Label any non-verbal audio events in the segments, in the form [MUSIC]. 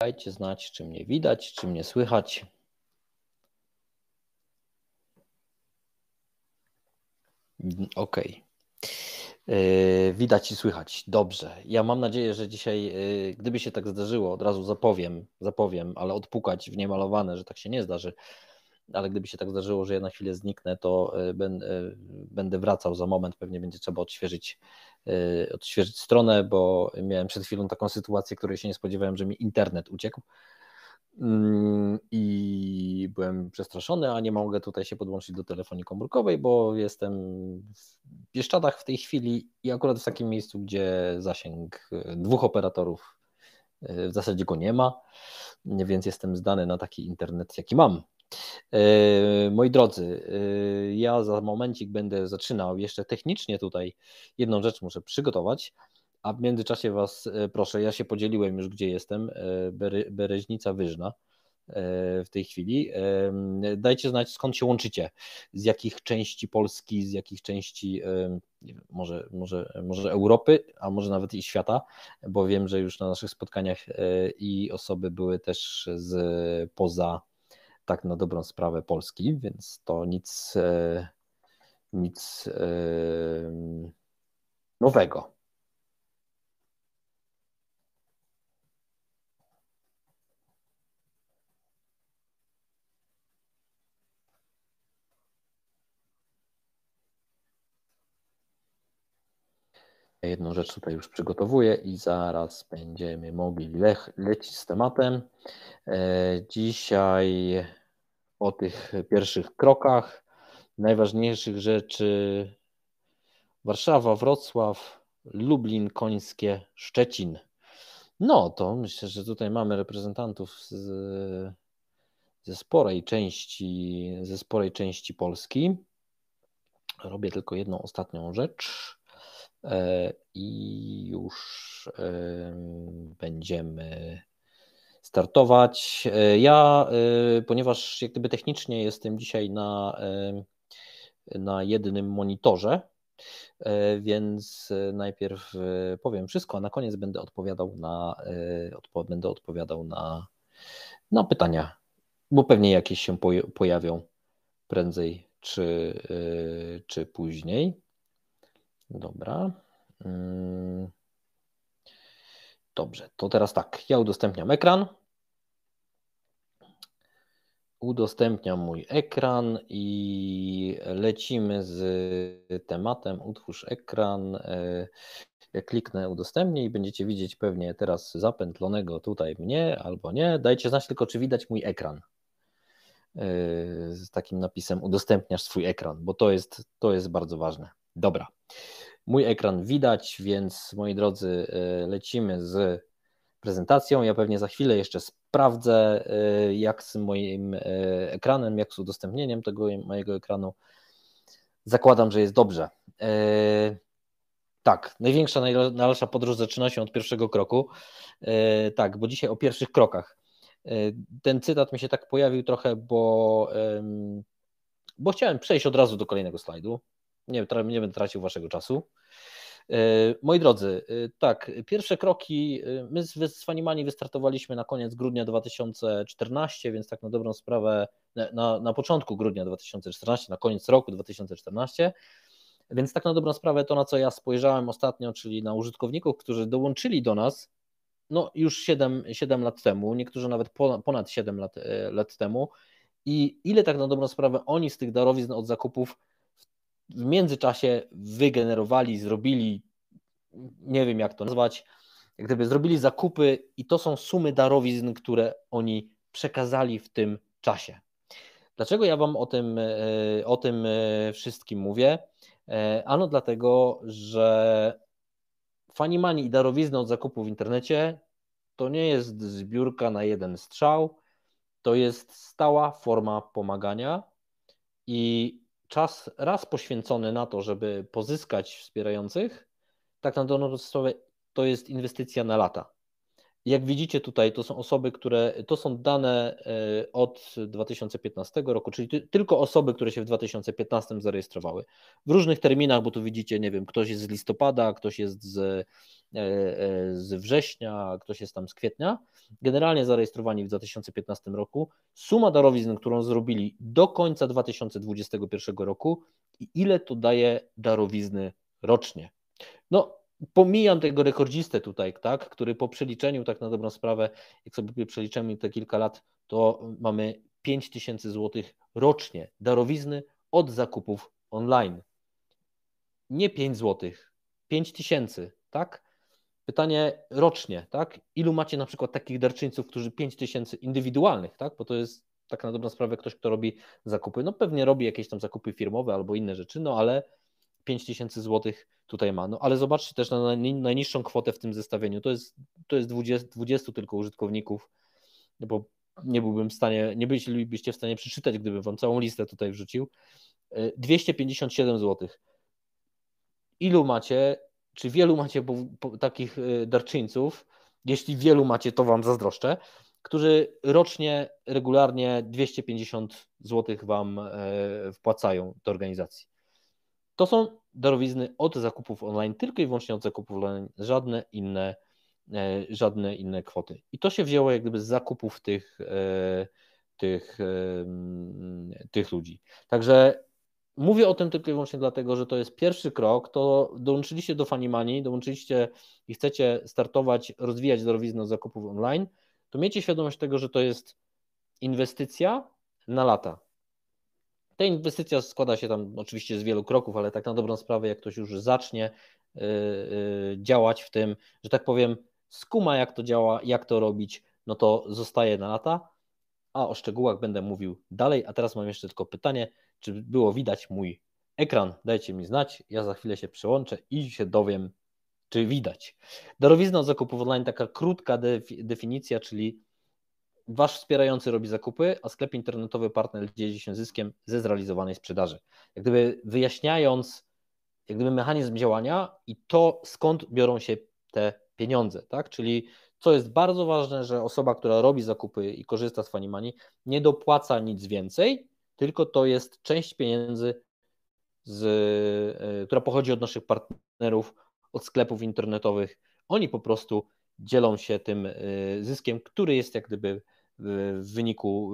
Dajcie znać, czy mnie widać, czy mnie słychać. OK. widać i słychać. Dobrze. Ja mam nadzieję, że dzisiaj, y, gdyby się tak zdarzyło, od razu zapowiem, zapowiem, ale odpukać w niemalowane, że tak się nie zdarzy ale gdyby się tak zdarzyło, że ja na chwilę zniknę, to e, e, będę wracał za moment, pewnie będzie trzeba odświeżyć, e, odświeżyć stronę, bo miałem przed chwilą taką sytuację, której się nie spodziewałem, że mi internet uciekł mm, i byłem przestraszony, a nie mogę tutaj się podłączyć do telefonii komórkowej, bo jestem w Bieszczadach w tej chwili i akurat w takim miejscu, gdzie zasięg dwóch operatorów w zasadzie go nie ma, więc jestem zdany na taki internet, jaki mam. E, moi drodzy, e, ja za momencik będę zaczynał jeszcze technicznie tutaj. Jedną rzecz muszę przygotować, a w międzyczasie Was e, proszę, ja się podzieliłem już, gdzie jestem, Bereźnica Wyżna w tej chwili. Dajcie znać, skąd się łączycie, z jakich części Polski, z jakich części może, może, może Europy, a może nawet i świata, bo wiem, że już na naszych spotkaniach i osoby były też z poza tak na dobrą sprawę Polski, więc to nic, e, nic e, nowego. jedną rzecz tutaj już przygotowuję i zaraz będziemy mogli le lecić z tematem. E, dzisiaj o tych pierwszych krokach, najważniejszych rzeczy Warszawa, Wrocław, Lublin, Końskie, Szczecin. No to myślę, że tutaj mamy reprezentantów z, ze sporej części, ze sporej części Polski. Robię tylko jedną ostatnią rzecz. E, i już będziemy startować. E, ja, e, ponieważ jak gdyby technicznie jestem dzisiaj na, na jednym monitorze, więc najpierw powiem wszystko, a na koniec będę odpowiadał na, odpo, będę odpowiadał na, na pytania, bo pewnie jakieś się pojawią prędzej czy, czy później. Dobra. Mm. Dobrze, to teraz tak. Ja udostępniam ekran. Udostępniam mój ekran i lecimy z tematem. Utwórz ekran. E, ja kliknę udostępnij i będziecie widzieć pewnie teraz zapętlonego tutaj mnie albo nie. Dajcie znać tylko, czy widać mój ekran e, z takim napisem udostępniasz swój ekran, bo to jest, to jest bardzo ważne. Dobra. Mój ekran widać, więc moi drodzy, y, lecimy z prezentacją. Ja pewnie za chwilę jeszcze sprawdzę, y, jak z moim y, ekranem, jak z udostępnieniem tego mojego ekranu. Zakładam, że jest dobrze. Tak, największa, najdalsza podróż zaczyna się od pierwszego kroku. Tak, bo dzisiaj o pierwszych krokach. Ten cytat mi się tak pojawił trochę, bo, bo chciałem przejść od razu do kolejnego slajdu nie, nie będę tracił waszego czasu. E, moi drodzy, e, tak, pierwsze kroki, e, my z Fanimani wystartowaliśmy na koniec grudnia 2014, więc tak na dobrą sprawę, na, na początku grudnia 2014, na koniec roku 2014, więc tak na dobrą sprawę to, na co ja spojrzałem ostatnio, czyli na użytkowników, którzy dołączyli do nas, no już 7, 7 lat temu, niektórzy nawet ponad 7 lat, lat temu i ile tak na dobrą sprawę oni z tych darowizn od zakupów w międzyczasie wygenerowali, zrobili, nie wiem jak to nazwać, jak gdyby zrobili zakupy i to są sumy darowizn, które oni przekazali w tym czasie. Dlaczego ja Wam o tym, e, o tym e, wszystkim mówię? E, ano dlatego, że fani mani i darowizny od zakupu w internecie to nie jest zbiórka na jeden strzał, to jest stała forma pomagania i czas raz poświęcony na to, żeby pozyskać wspierających, tak na dobrą sprawę to jest inwestycja na lata. Jak widzicie tutaj, to są osoby, które to są dane e, od 2015 roku, czyli tylko osoby, które się w 2015 zarejestrowały. W różnych terminach, bo tu widzicie, nie wiem, ktoś jest z listopada, ktoś jest z, e, e, z września, ktoś jest tam z kwietnia. Generalnie zarejestrowani w 2015 roku. Suma darowizn, którą zrobili do końca 2021 roku i ile to daje darowizny rocznie. No, pomijam tego rekordzistę tutaj, tak, który po przeliczeniu, tak na dobrą sprawę, jak sobie przeliczymy te kilka lat, to mamy 5 tysięcy złotych rocznie darowizny od zakupów online. Nie 5 złotych, 5 tysięcy, tak? Pytanie rocznie, tak? Ilu macie na przykład takich darczyńców, którzy 5 tysięcy indywidualnych, tak? Bo to jest tak na dobrą sprawę ktoś, kto robi zakupy. No pewnie robi jakieś tam zakupy firmowe albo inne rzeczy, no ale 5000 zł tutaj ma. No ale zobaczcie też na najniższą kwotę w tym zestawieniu. To jest, to jest 20, 20 tylko użytkowników, bo nie byłbym w stanie, nie bylibyście w stanie przeczytać, gdybym wam całą listę tutaj wrzucił. 257 e, zł. Ilu macie, czy wielu macie po, po, takich e, darczyńców? Jeśli wielu macie, to wam zazdroszczę, którzy rocznie regularnie 250 zł wam e, wpłacają do organizacji. To są darowizny od zakupów online, tylko i wyłącznie od zakupów online, żadne inne, e, żadne inne kwoty. I to się wzięło jak gdyby z zakupów tych, e, tych, e, mm, tych ludzi. Także mówię o tym tylko i wyłącznie dlatego, że to jest pierwszy krok, to dołączyliście do Fanimani, dołączyliście i chcecie startować, rozwijać darowiznę od zakupów online, to miejcie świadomość tego, że to jest inwestycja na lata. Ta inwestycja składa się tam oczywiście z wielu kroków, ale tak na dobrą sprawę, jak ktoś już zacznie y, y, działać w tym, że tak powiem, skuma jak to działa, jak to robić, no to zostaje na lata, a o szczegółach będę mówił dalej. A teraz mam jeszcze tylko pytanie, czy było widać mój ekran? Dajcie mi znać, ja za chwilę się przełączę i się dowiem, czy widać. Darowizna od zakupów online, taka krótka definicja, czyli Wasz wspierający robi zakupy, a sklep internetowy partner dzieli się zyskiem ze zrealizowanej sprzedaży. Jak gdyby wyjaśniając jak gdyby mechanizm działania i to, skąd biorą się te pieniądze, tak? Czyli co jest bardzo ważne, że osoba, która robi zakupy i korzysta z Fanimani, nie dopłaca nic więcej, tylko to jest część pieniędzy, z, e, która pochodzi od naszych partnerów, od sklepów internetowych. Oni po prostu dzielą się tym e, zyskiem, który jest jak gdyby w wyniku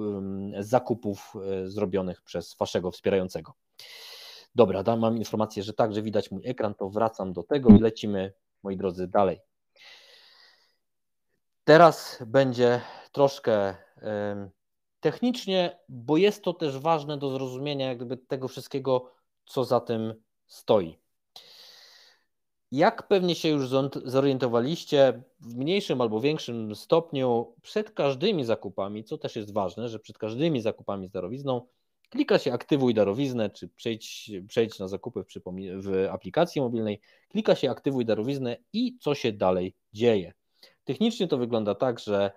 zakupów e, zrobionych przez waszego wspierającego. Dobra, tam mam informację, że także widać mój ekran, to wracam do tego i lecimy, moi drodzy, dalej. Teraz będzie troszkę technicznie, bo jest to też ważne do zrozumienia jakby tego wszystkiego, co za tym stoi. Jak pewnie się już zorientowaliście, w mniejszym albo większym stopniu przed każdymi zakupami, co też jest ważne, że przed każdymi zakupami z darowizną klika się aktywuj darowiznę, czy przejdź, przejdź na zakupy w, w aplikacji mobilnej, klika się aktywuj darowiznę i co się dalej dzieje. Technicznie to wygląda tak, że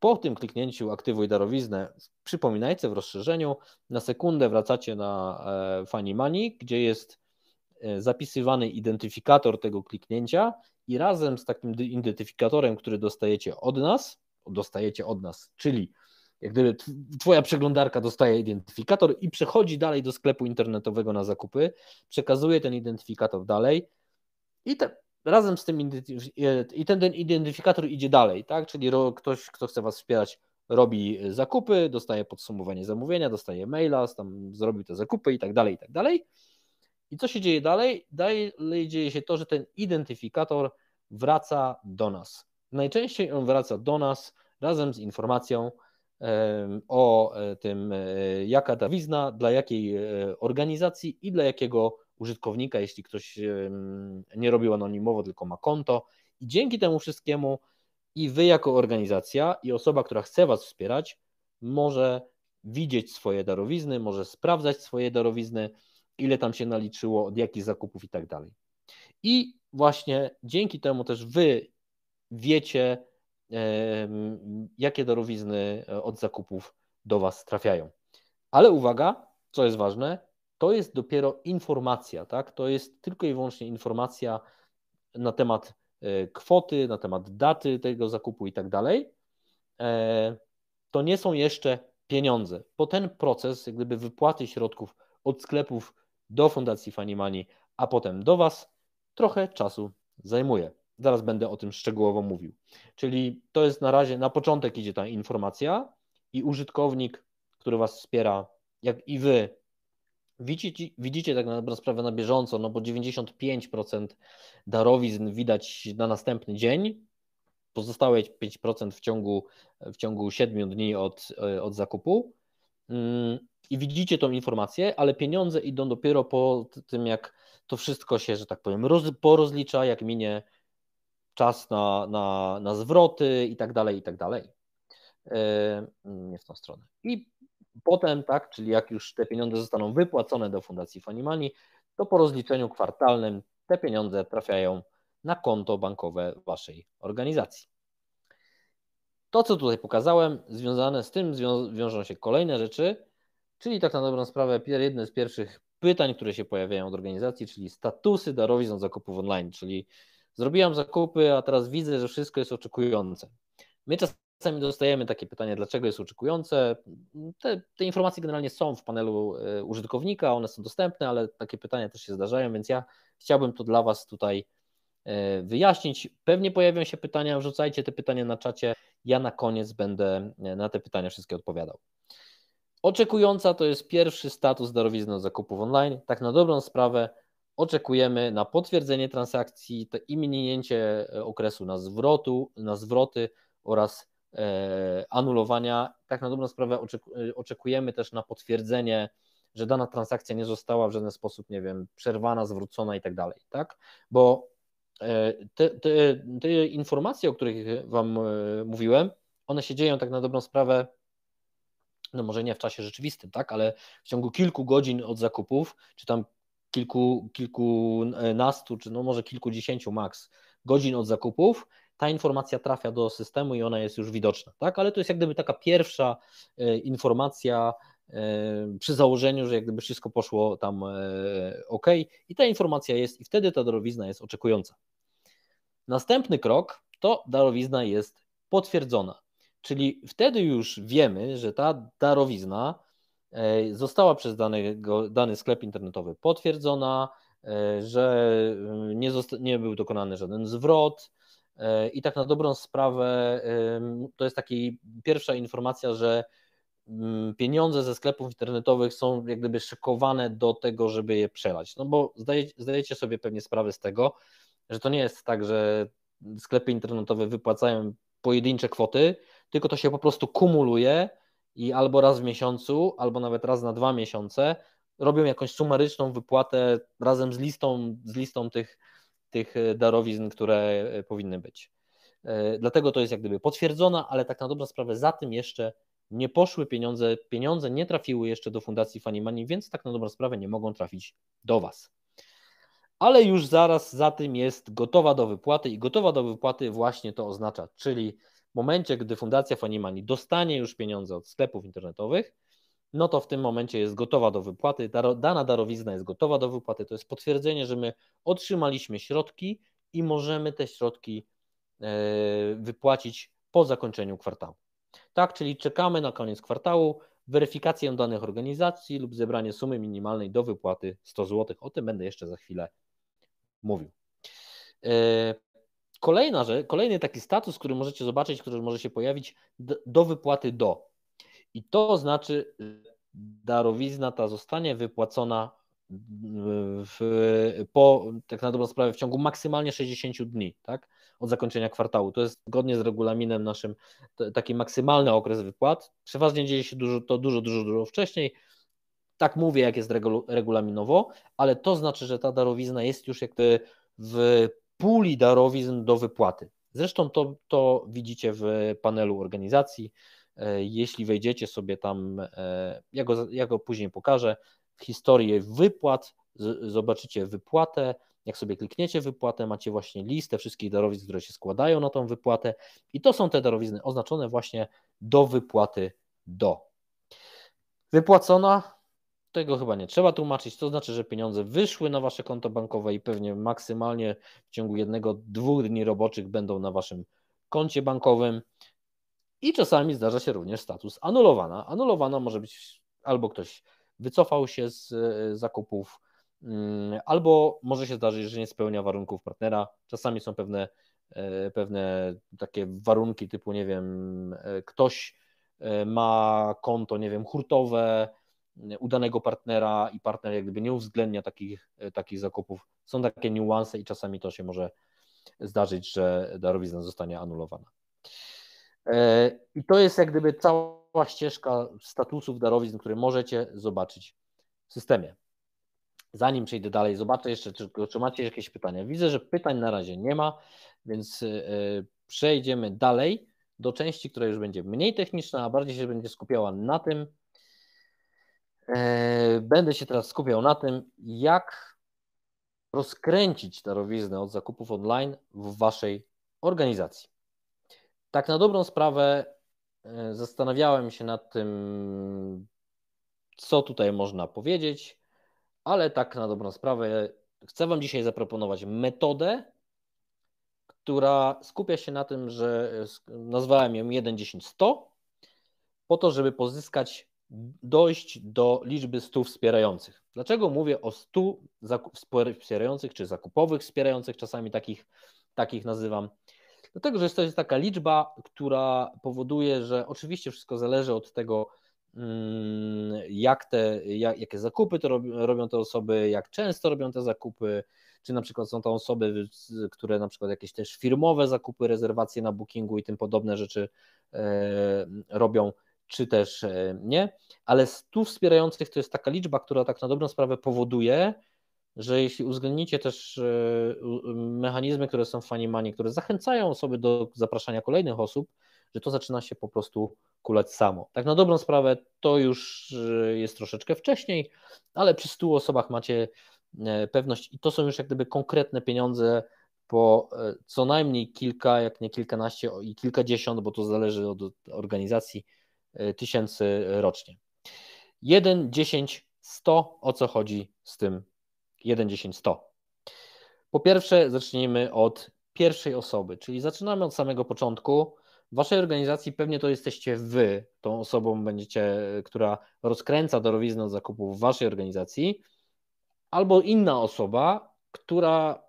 po tym kliknięciu aktywuj darowiznę przypominajcie przypominajce w rozszerzeniu na sekundę wracacie na e, Funny Money, gdzie jest E, zapisywany identyfikator tego kliknięcia i razem z takim identyfikatorem, który dostajecie od nas, dostajecie od nas, czyli jak gdyby twoja przeglądarka dostaje identyfikator i przechodzi dalej do sklepu internetowego na zakupy, przekazuje ten identyfikator dalej i te, razem z tym e, i ten, ten identyfikator idzie dalej, tak? Czyli ktoś, kto chce was wspierać, robi e, zakupy, dostaje podsumowanie zamówienia, dostaje maila, tam zrobił te zakupy i tak dalej, i tak dalej. I co się dzieje dalej? Dalej dzieje się to, że ten identyfikator wraca do nas. Najczęściej on wraca do nas razem z informacją o e, tym, e, jaka dawizna, dla jakiej e, organizacji i dla jakiego użytkownika, jeśli ktoś nie robił anonimowo, tylko ma konto. I dzięki temu wszystkiemu i wy jako organizacja i osoba, która chce was wspierać, może widzieć swoje darowizny, może sprawdzać swoje darowizny, ile tam się naliczyło, od jakich zakupów i tak dalej. I właśnie dzięki temu też wy wiecie, jakie darowizny e, od zakupów do was trafiają. Ale uwaga, co jest ważne, to jest dopiero informacja, tak? To jest tylko i wyłącznie informacja na temat e, kwoty, na temat daty tego zakupu i tak dalej. E, to nie są jeszcze pieniądze, bo ten proces jak gdyby wypłaty środków od sklepów do Fundacji Mani, a potem do Was, trochę czasu zajmuje. Zaraz będę o tym szczegółowo mówił. Czyli to jest na razie, na początek idzie ta informacja i użytkownik, który Was wspiera, jak i Wy, widzicie, widzicie tak naprawdę sprawę na bieżąco, no bo 95% darowizn widać na następny dzień, pozostałe 5% w ciągu, w ciągu 7 dni od, e, od zakupu. Mm, i widzicie tą informację, ale pieniądze idą dopiero po tym, jak to wszystko się, że tak powiem, roz, porozlicza, jak minie czas na, na, na zwroty i tak dalej, i tak dalej. Nie mm, w tą stronę. I potem, tak, czyli jak już te pieniądze zostaną wypłacone do Fundacji Fanimani, to po rozliczeniu kwartalnym te pieniądze trafiają na konto bankowe waszej organizacji. To, co tutaj pokazałem, związane z tym wiążą się kolejne rzeczy, Czyli tak na dobrą sprawę jedne z pierwszych pytań, które się pojawiają od organizacji, czyli statusy darowizn zakupów online, czyli zrobiłam zakupy, a teraz widzę, że wszystko jest oczekujące. My czasami dostajemy takie pytanie, dlaczego jest oczekujące. Te, te, informacje generalnie są w panelu e, użytkownika, one są dostępne, ale takie pytania też się zdarzają, więc ja chciałbym to dla Was tutaj e, wyjaśnić. Pewnie pojawią się pytania, wrzucajcie te pytania na czacie. Ja na koniec będę e, na te pytania wszystkie odpowiadał. Oczekująca to jest pierwszy status darowizny od zakupów online. Tak na dobrą sprawę oczekujemy na potwierdzenie transakcji i minięcie e, okresu na, zwrotu, na zwroty oraz e, anulowania. Tak na dobrą sprawę e, oczekujemy też na potwierdzenie, że dana transakcja nie została w żaden sposób, nie wiem, przerwana, zwrócona i tak dalej, tak? Bo e, te, te, te informacje, o których Wam mówiłem, one się dzieją tak na dobrą sprawę no może nie w czasie rzeczywistym, tak, ale w ciągu kilku godzin od zakupów, czy tam kilku, kilkunastu, czy no może kilkudziesięciu maks godzin od zakupów, ta informacja trafia do systemu i ona jest już widoczna, tak, ale to jest jak gdyby taka pierwsza e, informacja e, przy założeniu, że jak gdyby wszystko poszło tam e, ok i ta informacja jest i wtedy ta darowizna jest oczekująca. Następny krok to darowizna jest potwierdzona, Czyli wtedy już wiemy, że ta darowizna e, została przez dany sklep internetowy potwierdzona, e, że e, nie, nie był dokonany żaden zwrot. I tak na dobrą sprawę to jest taka pierwsza informacja, że mm, pieniądze ze sklepów internetowych są jak gdyby szykowane do tego, żeby je przelać. No bo zdajecie, zdajecie sobie pewnie sprawę z tego, że to nie jest tak, że sklepy internetowe wypłacają pojedyncze kwoty, tylko to się po prostu kumuluje i albo raz w miesiącu, albo nawet raz na dwa miesiące robią jakąś sumaryczną wypłatę razem z listą, z listą tych, tych e, darowizn, które e, powinny być. E, dlatego to jest jak gdyby potwierdzona, ale tak na dobrą sprawę za tym jeszcze nie poszły pieniądze, pieniądze nie trafiły jeszcze do Fundacji Fanny Money, więc tak na dobrą sprawę nie mogą trafić do Was. Ale już zaraz za tym jest gotowa do wypłaty i gotowa do wypłaty właśnie to oznacza, czyli w momencie, gdy Fundacja Fonimani dostanie już pieniądze od sklepów internetowych, no to w tym momencie jest gotowa do wypłaty, dana darowizna jest gotowa do wypłaty. To jest potwierdzenie, że my otrzymaliśmy środki i możemy te środki e, wypłacić po zakończeniu kwartału. Tak, czyli czekamy na koniec kwartału, weryfikację danych organizacji lub zebranie sumy minimalnej do wypłaty 100 zł. O tym będę jeszcze za chwilę mówił. E, Kolejna rzecz, kolejny taki status, który możecie zobaczyć, który może się pojawić do wypłaty do. I to znaczy, darowizna ta zostanie wypłacona w, po, tak na dobrą sprawę, w ciągu maksymalnie 60 dni, tak? Od zakończenia kwartału. To jest zgodnie z regulaminem naszym taki maksymalny okres wypłat. Przeważnie dzieje się dużo, to dużo, dużo, dużo wcześniej. Tak mówię, jak jest regulaminowo, ale to znaczy, że ta darowizna jest już jakby w puli darowizn do wypłaty. Zresztą to, to widzicie w panelu organizacji. E, jeśli wejdziecie sobie tam, e, ja go, ja go później pokażę, historię wypłat, zobaczycie wypłatę, jak sobie klikniecie wypłatę, macie właśnie listę wszystkich darowizn, które się składają na tą wypłatę i to są te darowizny oznaczone właśnie do wypłaty do. Wypłacona tego chyba nie trzeba tłumaczyć. To znaczy, że pieniądze wyszły na wasze konto bankowe i pewnie maksymalnie w ciągu jednego, dwóch dni roboczych będą na waszym koncie bankowym. I czasami zdarza się również status anulowana. Anulowana może być albo ktoś wycofał się z y, zakupów, mm, albo może się zdarzyć, że nie spełnia warunków partnera. Czasami są pewne, e, pewne takie warunki typu, nie wiem, e, ktoś e, ma konto, nie wiem, hurtowe, udanego partnera i partner jak gdyby nie uwzględnia takich, e, takich zakupów. Są takie niuanse i czasami to się może zdarzyć, że darowizna zostanie anulowana. E, I to jest jak gdyby cała ścieżka statusów darowizn, które możecie zobaczyć w systemie. Zanim przejdę dalej, zobaczę jeszcze, czy, czy macie jakieś pytania. Widzę, że pytań na razie nie ma, więc e, przejdziemy dalej do części, która już będzie mniej techniczna, a bardziej się będzie skupiała na tym, E, będę się teraz skupiał na tym, jak rozkręcić darowiznę od zakupów online w Waszej organizacji. Tak na dobrą sprawę e, zastanawiałem się nad tym, co tutaj można powiedzieć, ale tak na dobrą sprawę chcę Wam dzisiaj zaproponować metodę, która skupia się na tym, że e, nazwałem ją 1.10.100 po to, żeby pozyskać dojść do liczby 100 wspierających. Dlaczego mówię o 100 wspierających, czy zakupowych wspierających, czasami takich, takich nazywam? Dlatego, że to jest taka liczba, która powoduje, że oczywiście wszystko zależy od tego, mm, jak te, jak, jakie zakupy to robią te osoby, jak często robią te zakupy, czy na przykład są to osoby, które na przykład jakieś też firmowe zakupy, rezerwacje na bookingu i tym podobne rzeczy e, robią czy też e, nie, ale 100 wspierających to jest taka liczba, która tak na dobrą sprawę powoduje, że jeśli uwzględnicie też e, mechanizmy, które są w Fanimanie, które zachęcają osoby do zapraszania kolejnych osób, że to zaczyna się po prostu kulać samo. Tak na dobrą sprawę to już e, jest troszeczkę wcześniej, ale przy 100 osobach macie pewność i to są już jak gdyby konkretne pieniądze po co najmniej kilka, jak nie kilkanaście i kilkadziesiąt, bo to zależy od organizacji Y, tysięcy rocznie. 1, 10, 100, o co chodzi z tym 1, 10, 100? Po pierwsze, zacznijmy od pierwszej osoby, czyli zaczynamy od samego początku. W waszej organizacji pewnie to jesteście wy, tą osobą będziecie, y, która rozkręca darowiznę od zakupów w waszej organizacji, albo inna osoba, która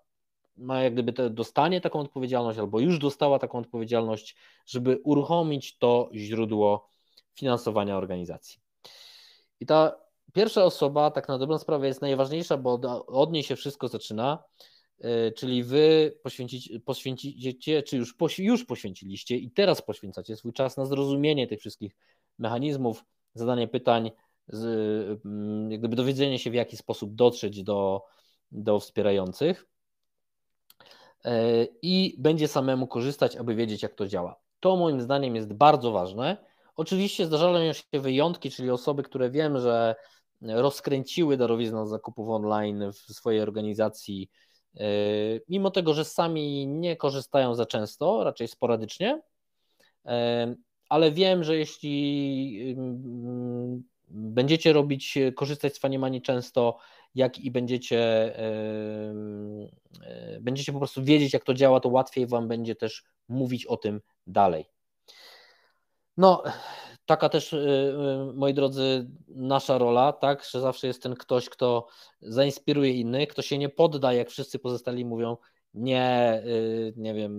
ma jak gdyby te, dostanie taką odpowiedzialność, albo już dostała taką odpowiedzialność, żeby uruchomić to źródło finansowania organizacji. I ta pierwsza osoba, tak na dobrą sprawę, jest najważniejsza, bo od niej się wszystko zaczyna, y, czyli wy poświęcicie, czy już, już poświęciliście i teraz poświęcacie swój czas na zrozumienie tych wszystkich mechanizmów, zadanie pytań, z, mm, jak gdyby dowiedzenie się, w jaki sposób dotrzeć do, do wspierających y, i będzie samemu korzystać, aby wiedzieć, jak to działa. To moim zdaniem jest bardzo ważne, Oczywiście zdarzają się wyjątki, czyli osoby, które wiem, że rozkręciły darowiznę zakupów online w swojej organizacji, y, mimo tego, że sami nie korzystają za często, raczej sporadycznie, y, ale wiem, że jeśli y, mm, będziecie robić, korzystać z Faniemani często, jak i będziecie, będziecie po prostu wiedzieć, jak to działa, to łatwiej Wam będzie też mówić o tym dalej. No, taka też, y, y, moi drodzy, nasza rola, tak, że zawsze jest ten ktoś, kto zainspiruje innych, kto się nie podda, jak wszyscy pozostali mówią, nie, y, nie wiem,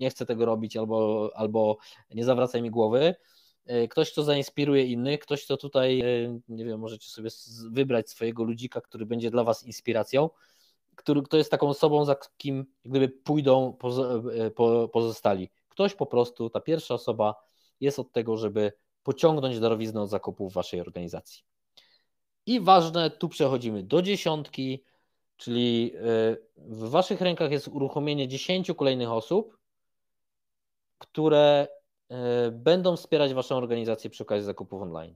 nie chcę tego robić, albo, albo nie zawracaj mi głowy. Ktoś, kto zainspiruje innych, ktoś, kto tutaj, nie wiem, możecie sobie wybrać swojego ludzika, który będzie dla Was inspiracją, który, kto jest taką osobą, za kim gdyby pójdą pozostali. Ktoś po prostu, ta pierwsza osoba, jest od tego, żeby pociągnąć darowiznę od zakupów w waszej organizacji. I ważne, tu przechodzimy do dziesiątki, czyli e, w waszych rękach jest uruchomienie dziesięciu kolejnych osób, które e, będą wspierać waszą organizację przy okazji zakupów online.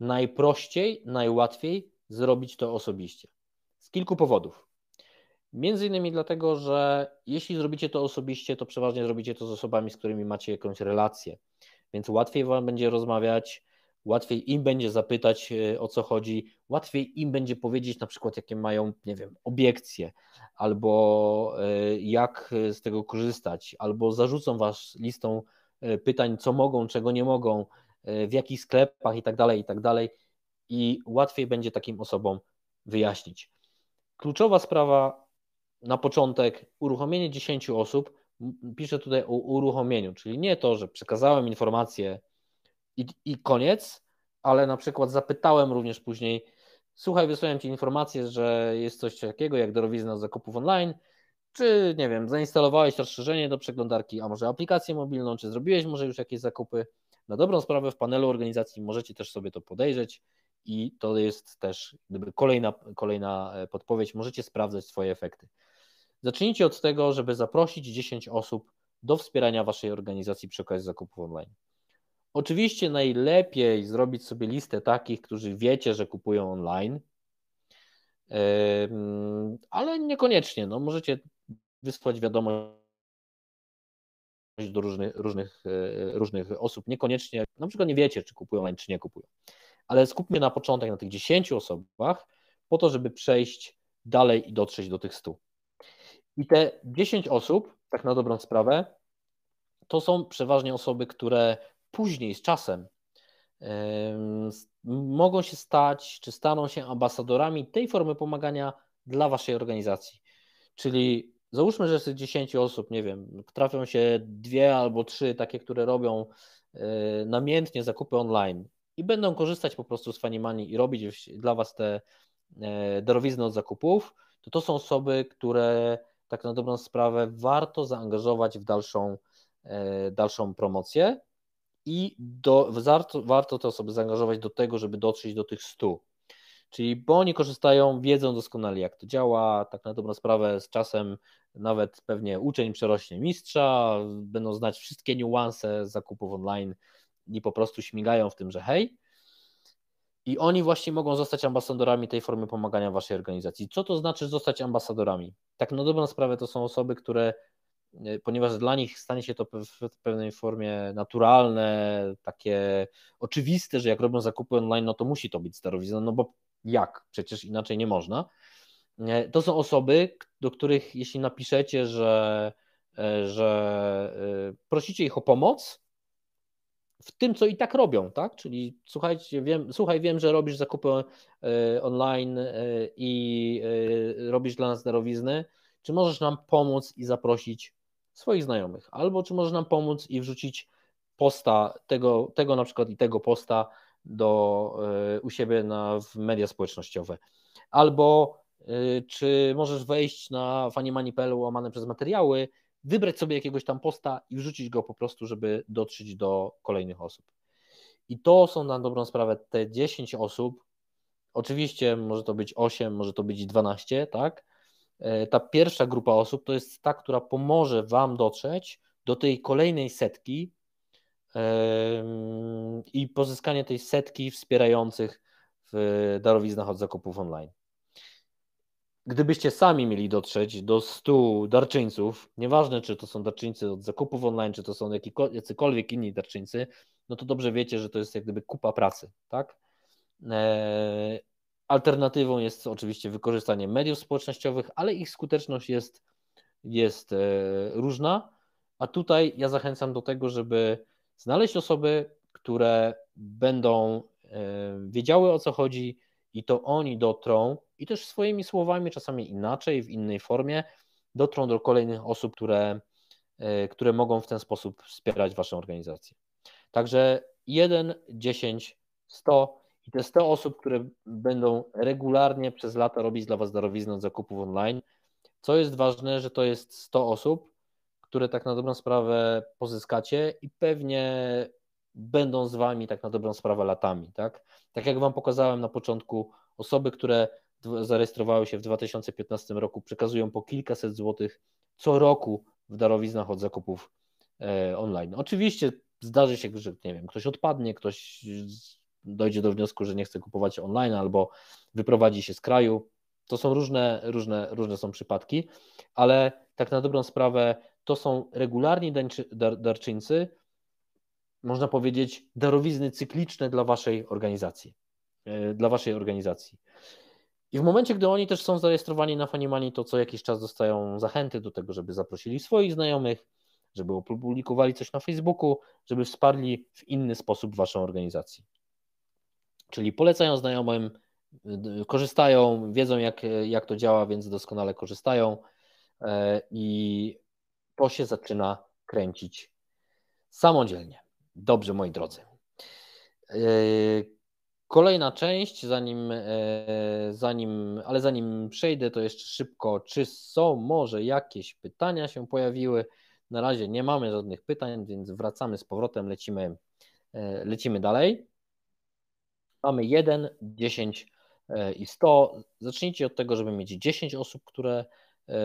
Najprościej, najłatwiej zrobić to osobiście. Z kilku powodów. Między innymi dlatego, że jeśli zrobicie to osobiście, to przeważnie zrobicie to z osobami, z którymi macie jakąś relację więc łatwiej Wam będzie rozmawiać, łatwiej im będzie zapytać e, o co chodzi, łatwiej im będzie powiedzieć na przykład jakie mają, nie wiem, obiekcje, albo e, jak e, z tego korzystać, albo zarzucą Was listą pytań, co mogą, czego nie mogą, w jakich sklepach i tak dalej, i tak dalej i łatwiej będzie takim osobom wyjaśnić. Kluczowa sprawa na początek uruchomienie 10 osób, piszę tutaj o uruchomieniu, czyli nie to, że przekazałem informację i, i koniec, ale na przykład zapytałem również później, słuchaj, wysłałem Ci informację, że jest coś takiego jak darowizna zakupów online, czy nie wiem, zainstalowałeś rozszerzenie do przeglądarki, a może aplikację mobilną, czy zrobiłeś może już jakieś zakupy. Na dobrą sprawę w panelu organizacji możecie też sobie to podejrzeć i to jest też gdyby kolejna, kolejna e, podpowiedź, możecie sprawdzać swoje efekty. Zacznijcie od tego, żeby zaprosić 10 osób do wspierania Waszej organizacji przy okazji zakupów online. Oczywiście najlepiej zrobić sobie listę takich, którzy wiecie, że kupują online, ale niekoniecznie. No, możecie wysłać wiadomość do różnych, różnych, e, różnych osób, niekoniecznie, na przykład nie wiecie, czy kupują online, czy nie kupują. Ale skupmy na początek na tych 10 osobach, po to, żeby przejść dalej i dotrzeć do tych 100. I te 10 osób, tak na dobrą sprawę, to są przeważnie osoby, które później z czasem mogą się stać, czy staną się ambasadorami tej formy pomagania dla waszej organizacji. Czyli załóżmy, że z tych 10 osób, nie wiem, trafią się dwie albo trzy takie, które robią e, namiętnie zakupy online i będą korzystać po prostu z Fanimani i robić dla was te e, darowizny od zakupów, to to są osoby, które tak na dobrą sprawę warto zaangażować w dalszą, e, dalszą promocję i do, warto, te osoby zaangażować do tego, żeby dotrzeć do tych 100. Czyli bo oni korzystają, wiedzą doskonale jak to działa, tak na dobrą sprawę z czasem nawet pewnie uczeń przerośnie mistrza, będą znać wszystkie niuanse zakupów online i po prostu śmigają w tym, że hej, i oni właśnie mogą zostać ambasadorami tej formy pomagania waszej organizacji. Co to znaczy zostać ambasadorami? Tak na dobrą sprawę to są osoby, które, e, ponieważ dla nich stanie się to w pewnej formie naturalne, takie oczywiste, że jak robią zakupy online, no to musi to być sterowizna, no bo jak? Przecież inaczej nie można. E, to są osoby, do których jeśli napiszecie, że, e, że prosicie ich o pomoc, w tym, co i tak robią, tak? Czyli słuchajcie, wiem, słuchaj, wiem, że robisz zakupy e, online e, i e, robisz dla nas darowizny. Czy możesz nam pomóc i zaprosić swoich znajomych? Albo czy możesz nam pomóc i wrzucić posta tego, tego na przykład i tego posta do, u siebie na, w media społecznościowe? Albo czy możesz wejść na manipelu, łamane przez materiały wybrać sobie jakiegoś tam posta i wrzucić go po prostu, żeby dotrzeć do kolejnych osób. I to są na dobrą sprawę te 10 osób. Oczywiście może to być 8, może to być 12, tak? E, ta pierwsza grupa osób to jest ta, która pomoże Wam dotrzeć do tej kolejnej setki i pozyskanie tej setki wspierających w darowiznach od zakupów online. Gdybyście sami mieli dotrzeć do 100 darczyńców, nieważne czy to są darczyńcy od zakupów online, czy to są jakikolwiek inni darczyńcy, no to dobrze wiecie, że to jest jak gdyby kupa pracy, tak? E, alternatywą jest oczywiście wykorzystanie mediów społecznościowych, ale ich skuteczność jest, jest e, różna. A tutaj ja zachęcam do tego, żeby znaleźć osoby, które będą e, wiedziały o co chodzi i to oni dotrą i też swoimi słowami, czasami inaczej, w innej formie, dotrą do kolejnych osób, które, e, które mogą w ten sposób wspierać Waszą organizację. Także 1, 10, 100 i te 100 osób, które będą regularnie przez lata robić dla Was darowiznę od zakupów online. Co jest ważne, że to jest 100 osób, które tak na dobrą sprawę pozyskacie i pewnie będą z Wami tak na dobrą sprawę latami. Tak, tak jak Wam pokazałem na początku, osoby, które zarejestrowały się w 2015 roku, przekazują po kilkaset złotych co roku w darowiznach od zakupów e, online. Oczywiście zdarzy się, że nie wiem, ktoś odpadnie, ktoś dojdzie do wniosku, że nie chce kupować online albo wyprowadzi się z kraju. To są różne, różne, różne są przypadki, ale tak na dobrą sprawę to są regularni darczyńcy, można powiedzieć darowizny cykliczne dla waszej organizacji. E, dla waszej organizacji. I w momencie, gdy oni też są zarejestrowani na Funimani, to co jakiś czas dostają zachęty do tego, żeby zaprosili swoich znajomych, żeby opublikowali coś na Facebooku, żeby wsparli w inny sposób waszą organizację. Czyli polecają znajomym, y, korzystają, wiedzą jak, y, jak to działa, więc doskonale korzystają e, i to się zaczyna kręcić samodzielnie. Dobrze, moi drodzy. E, Kolejna część, zanim, e, zanim, ale zanim przejdę, to jeszcze szybko, czy są może jakieś pytania się pojawiły? Na razie nie mamy żadnych pytań, więc wracamy z powrotem, lecimy, e, lecimy dalej. Mamy 1, 10 e, i 100. Zacznijcie od tego, żeby mieć 10 osób, które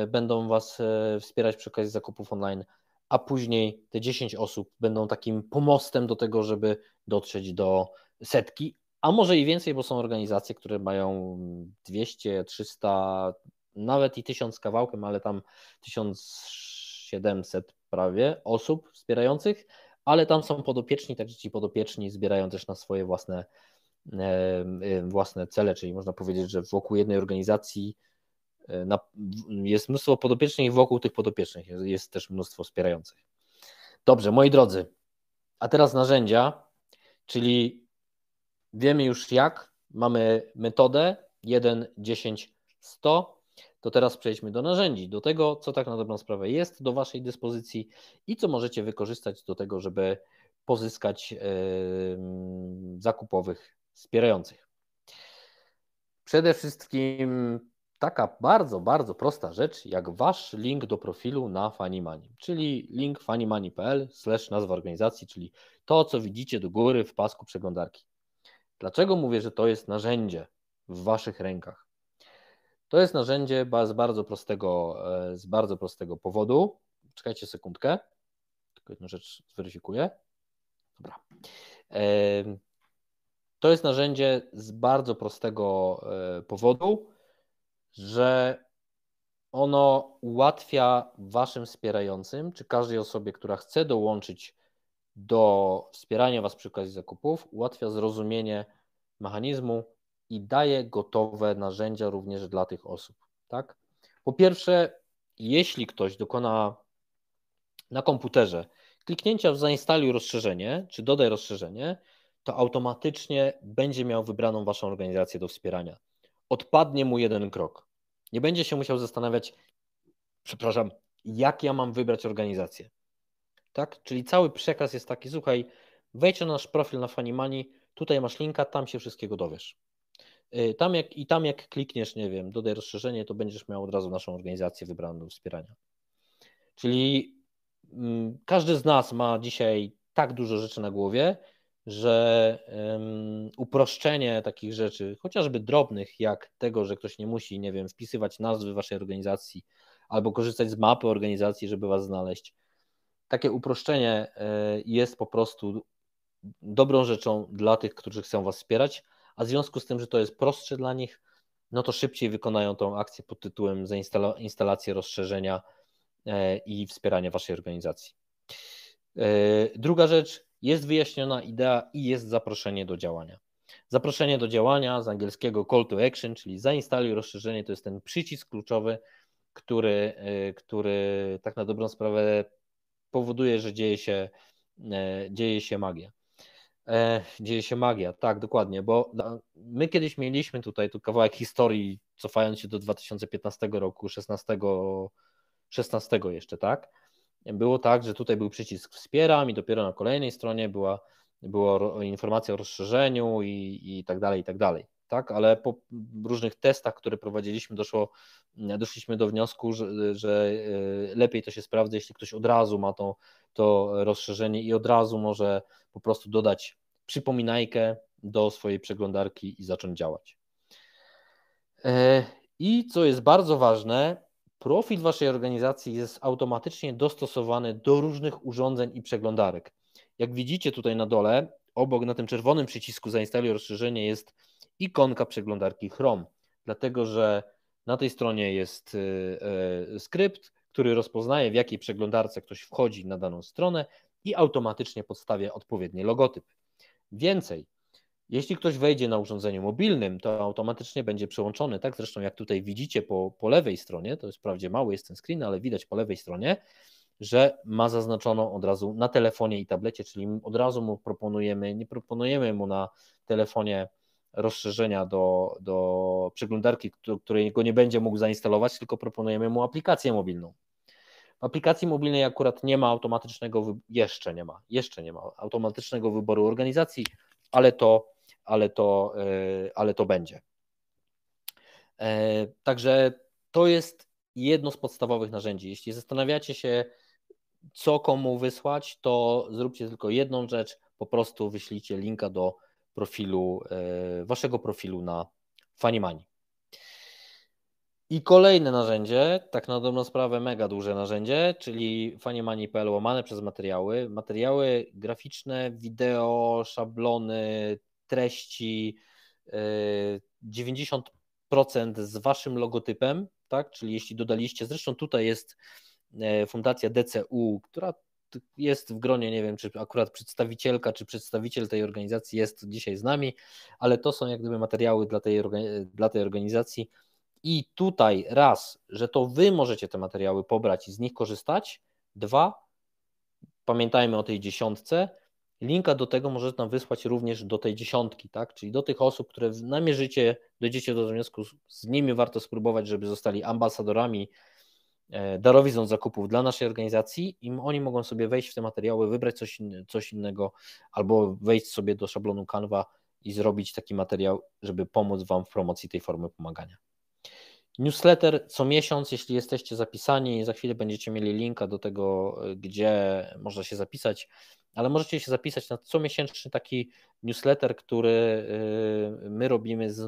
będą Was wspierać przy okazji zakupów online, a później te 10 osób będą takim pomostem do tego, żeby dotrzeć do setki, a może i więcej, bo są organizacje, które mają 200, 300, nawet i 1000 kawałkiem, ale tam 1700 prawie osób wspierających, ale tam są podopieczni, także ci podopieczni zbierają też na swoje własne, e, e, własne cele, czyli można powiedzieć, że wokół jednej organizacji e, jest mnóstwo podopiecznych, wokół tych podopiecznych jest też mnóstwo wspierających. Dobrze, moi drodzy, a teraz narzędzia, czyli Wiemy już jak, mamy metodę 1, 10, 100. To teraz przejdźmy do narzędzi, do tego, co tak na dobrą sprawę jest do Waszej dyspozycji i co możecie wykorzystać do tego, żeby pozyskać zakupowych wspierających. Przede wszystkim taka bardzo, bardzo prosta rzecz, jak wasz link do profilu na Fanimani, czyli link fanimani.pl slash nazwa organizacji, czyli to, co widzicie do góry w pasku przeglądarki. Dlaczego mówię, że to jest narzędzie w waszych rękach? To jest narzędzie z bardzo prostego, e, z bardzo prostego powodu. Czekajcie sekundkę. Tylko jedną rzecz zweryfikuję. Dobra. To jest narzędzie z bardzo prostego e, powodu, że ono ułatwia waszym wspierającym, czy każdej osobie, która chce dołączyć do wspierania Was przy okazji zakupów, ułatwia zrozumienie mechanizmu i daje gotowe narzędzia również dla tych osób. Tak? Po pierwsze, jeśli ktoś dokona na komputerze kliknięcia w zainstaluj rozszerzenie czy dodaj rozszerzenie, to automatycznie będzie miał wybraną Waszą organizację do wspierania. Odpadnie mu jeden krok. Nie będzie się musiał zastanawiać, przepraszam, jak ja mam wybrać organizację tak? Czyli cały przekaz jest taki, słuchaj, wejdź na nasz profil na Fanimani, tutaj masz linka, tam się wszystkiego dowiesz. Y, tam jak, I tam jak klikniesz, nie wiem, dodaj rozszerzenie, to będziesz miał od razu naszą organizację wybraną do wspierania. Czyli mm, każdy z nas ma dzisiaj tak dużo rzeczy na głowie, że um, uproszczenie takich rzeczy, chociażby drobnych, jak tego, że ktoś nie musi, nie wiem, wpisywać nazwy waszej organizacji albo korzystać z mapy organizacji, żeby was znaleźć, takie uproszczenie e, jest po prostu dobrą rzeczą dla tych, którzy chcą Was wspierać, a w związku z tym, że to jest prostsze dla nich, no to szybciej wykonają tą akcję pod tytułem zainstalacji rozszerzenia e, i wspierania Waszej organizacji. E, druga rzecz, jest wyjaśniona idea i jest zaproszenie do działania. Zaproszenie do działania z angielskiego call to action, czyli zainstaluj rozszerzenie, to jest ten przycisk kluczowy, który, który tak na dobrą sprawę powoduje, że dzieje się, e, dzieje się magia. E, dzieje się magia, tak, dokładnie, bo no, my kiedyś mieliśmy tutaj tu kawałek historii, cofając się do 2015 roku, 16, 16 jeszcze, tak? Było tak, że tutaj był przycisk wspieram i dopiero na kolejnej stronie była, była informacja o rozszerzeniu i, i tak dalej, i tak dalej tak? ale po różnych testach, które prowadziliśmy, doszło, mm, doszliśmy do wniosku, że, że e, lepiej to się sprawdza, jeśli ktoś od razu ma to, to rozszerzenie i od razu może po prostu dodać przypominajkę do swojej przeglądarki i zacząć działać. E, I co jest bardzo ważne, profil Waszej organizacji jest automatycznie dostosowany do różnych urządzeń i przeglądarek. Jak widzicie tutaj na dole, obok na tym czerwonym przycisku zainstaluj rozszerzenie jest ikonka przeglądarki Chrome, dlatego że na tej stronie jest e, e, skrypt, który rozpoznaje, w jakiej przeglądarce ktoś wchodzi na daną stronę i automatycznie podstawia odpowiedni logotyp. Więcej, jeśli ktoś wejdzie na urządzeniu mobilnym, to automatycznie będzie przełączony, tak zresztą jak tutaj widzicie po, po lewej stronie, to jest wprawdzie mały jest ten screen, ale widać po lewej stronie, że ma zaznaczoną od razu na telefonie i tablecie, czyli od razu mu proponujemy, nie proponujemy mu na telefonie rozszerzenia do, do przeglądarki, której go nie będzie mógł zainstalować, tylko proponujemy mu aplikację mobilną. W aplikacji mobilnej akurat nie ma automatycznego, jeszcze nie ma, jeszcze nie ma automatycznego wyboru organizacji, ale to, ale to, e, ale to będzie. E, także to jest jedno z podstawowych narzędzi. Jeśli zastanawiacie się, co komu wysłać, to zróbcie tylko jedną rzecz, po prostu wyślijcie linka do profilu, e, waszego profilu na Fanimani. I kolejne narzędzie, tak na dobrą sprawę mega duże narzędzie, czyli faniemani.pl łamane przez materiały. Materiały graficzne, wideo, szablony, treści. 90% e, z waszym logotypem, tak? Czyli jeśli dodaliście, zresztą tutaj jest e, fundacja DCU, która jest w gronie, nie wiem, czy akurat przedstawicielka, czy przedstawiciel tej organizacji jest dzisiaj z nami, ale to są jak gdyby materiały dla tej, dla tej organizacji. I tutaj raz, że to wy możecie te materiały pobrać i z nich korzystać. Dwa, pamiętajmy o tej dziesiątce. Linka do tego możecie nam wysłać również do tej dziesiątki, tak? Czyli do tych osób, które namierzycie, dojdziecie do związku, z nimi warto spróbować, żeby zostali ambasadorami E, darowizną zakupów dla naszej organizacji i oni mogą sobie wejść w te materiały, wybrać coś, coś innego albo wejść sobie do szablonu Canva i zrobić taki materiał, żeby pomóc Wam w promocji tej formy pomagania. Newsletter co miesiąc, jeśli jesteście zapisani, za chwilę będziecie mieli linka do tego, e, gdzie można się zapisać, ale możecie się zapisać na comiesięczny taki newsletter, który e, my robimy z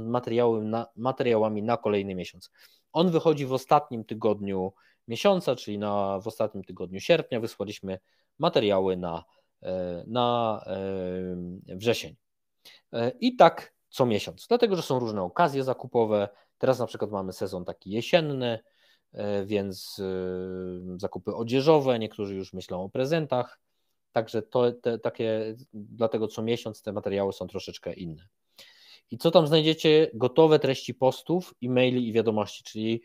na, materiałami na kolejny miesiąc. On wychodzi w ostatnim tygodniu miesiąca, czyli na, w ostatnim tygodniu sierpnia, wysłaliśmy materiały na, e, na e, wrzesień. E, I tak co miesiąc, dlatego że są różne okazje zakupowe. Teraz na przykład mamy sezon taki jesienny, więc zakupy odzieżowe, niektórzy już myślą o prezentach. Także to, te, takie, dlatego co miesiąc te materiały są troszeczkę inne. I co tam znajdziecie? Gotowe treści postów, e-maili i wiadomości, czyli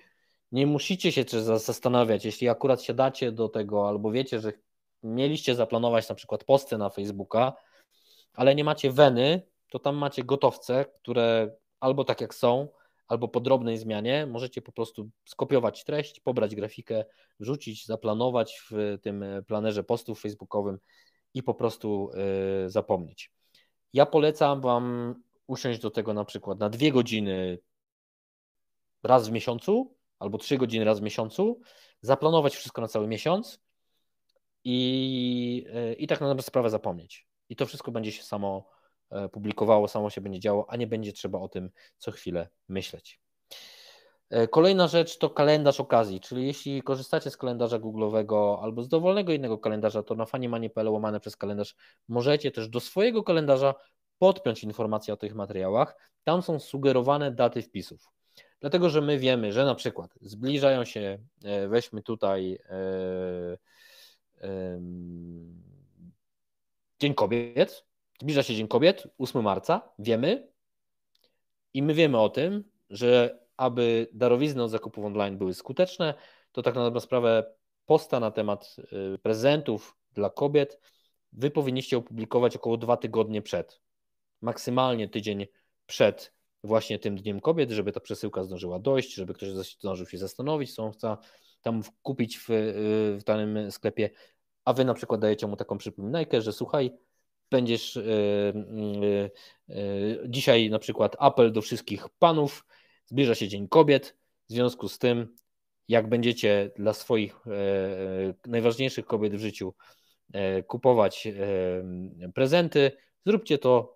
nie musicie się też zastanawiać, jeśli akurat siadacie do tego albo wiecie, że mieliście zaplanować na przykład posty na Facebooka, ale nie macie weny, to tam macie gotowce, które albo tak jak są, albo po drobnej zmianie możecie po prostu skopiować treść, pobrać grafikę, wrzucić, zaplanować w tym e, planerze postów facebookowym i po prostu e, zapomnieć. Ja polecam Wam usiąść do tego na przykład na dwie godziny raz w miesiącu albo 3 godziny raz w miesiącu, zaplanować wszystko na cały miesiąc i, e, i tak na sprawę zapomnieć. I to wszystko będzie się samo e, publikowało, samo się będzie działo, a nie będzie trzeba o tym co chwilę myśleć. E, kolejna rzecz to kalendarz okazji, czyli jeśli korzystacie z kalendarza Google'owego albo z dowolnego innego kalendarza, to na faniemanie.pl łamane przez kalendarz możecie też do swojego kalendarza podpiąć informacje o tych materiałach. Tam są sugerowane daty wpisów. Dlatego, że my wiemy, że na przykład zbliżają się, e, weźmy tutaj e, Dzień Kobiet, zbliża się Dzień Kobiet, 8 marca, wiemy i my wiemy o tym, że aby darowizny od zakupów online były skuteczne, to tak na dobrą sprawę posta na temat e, prezentów dla kobiet wy powinniście opublikować około dwa tygodnie przed, maksymalnie tydzień przed właśnie tym Dniem Kobiet, żeby ta przesyłka zdążyła dojść, żeby ktoś zdążył się zastanowić, co on chce tam kupić w, y, w danym sklepie, a wy na przykład dajecie mu taką przypominajkę, że słuchaj, będziesz yy, yy, dzisiaj na przykład apel do wszystkich panów, zbliża się Dzień Kobiet, w związku z tym, jak będziecie dla swoich yy, najważniejszych kobiet w życiu kupować prezenty, zróbcie to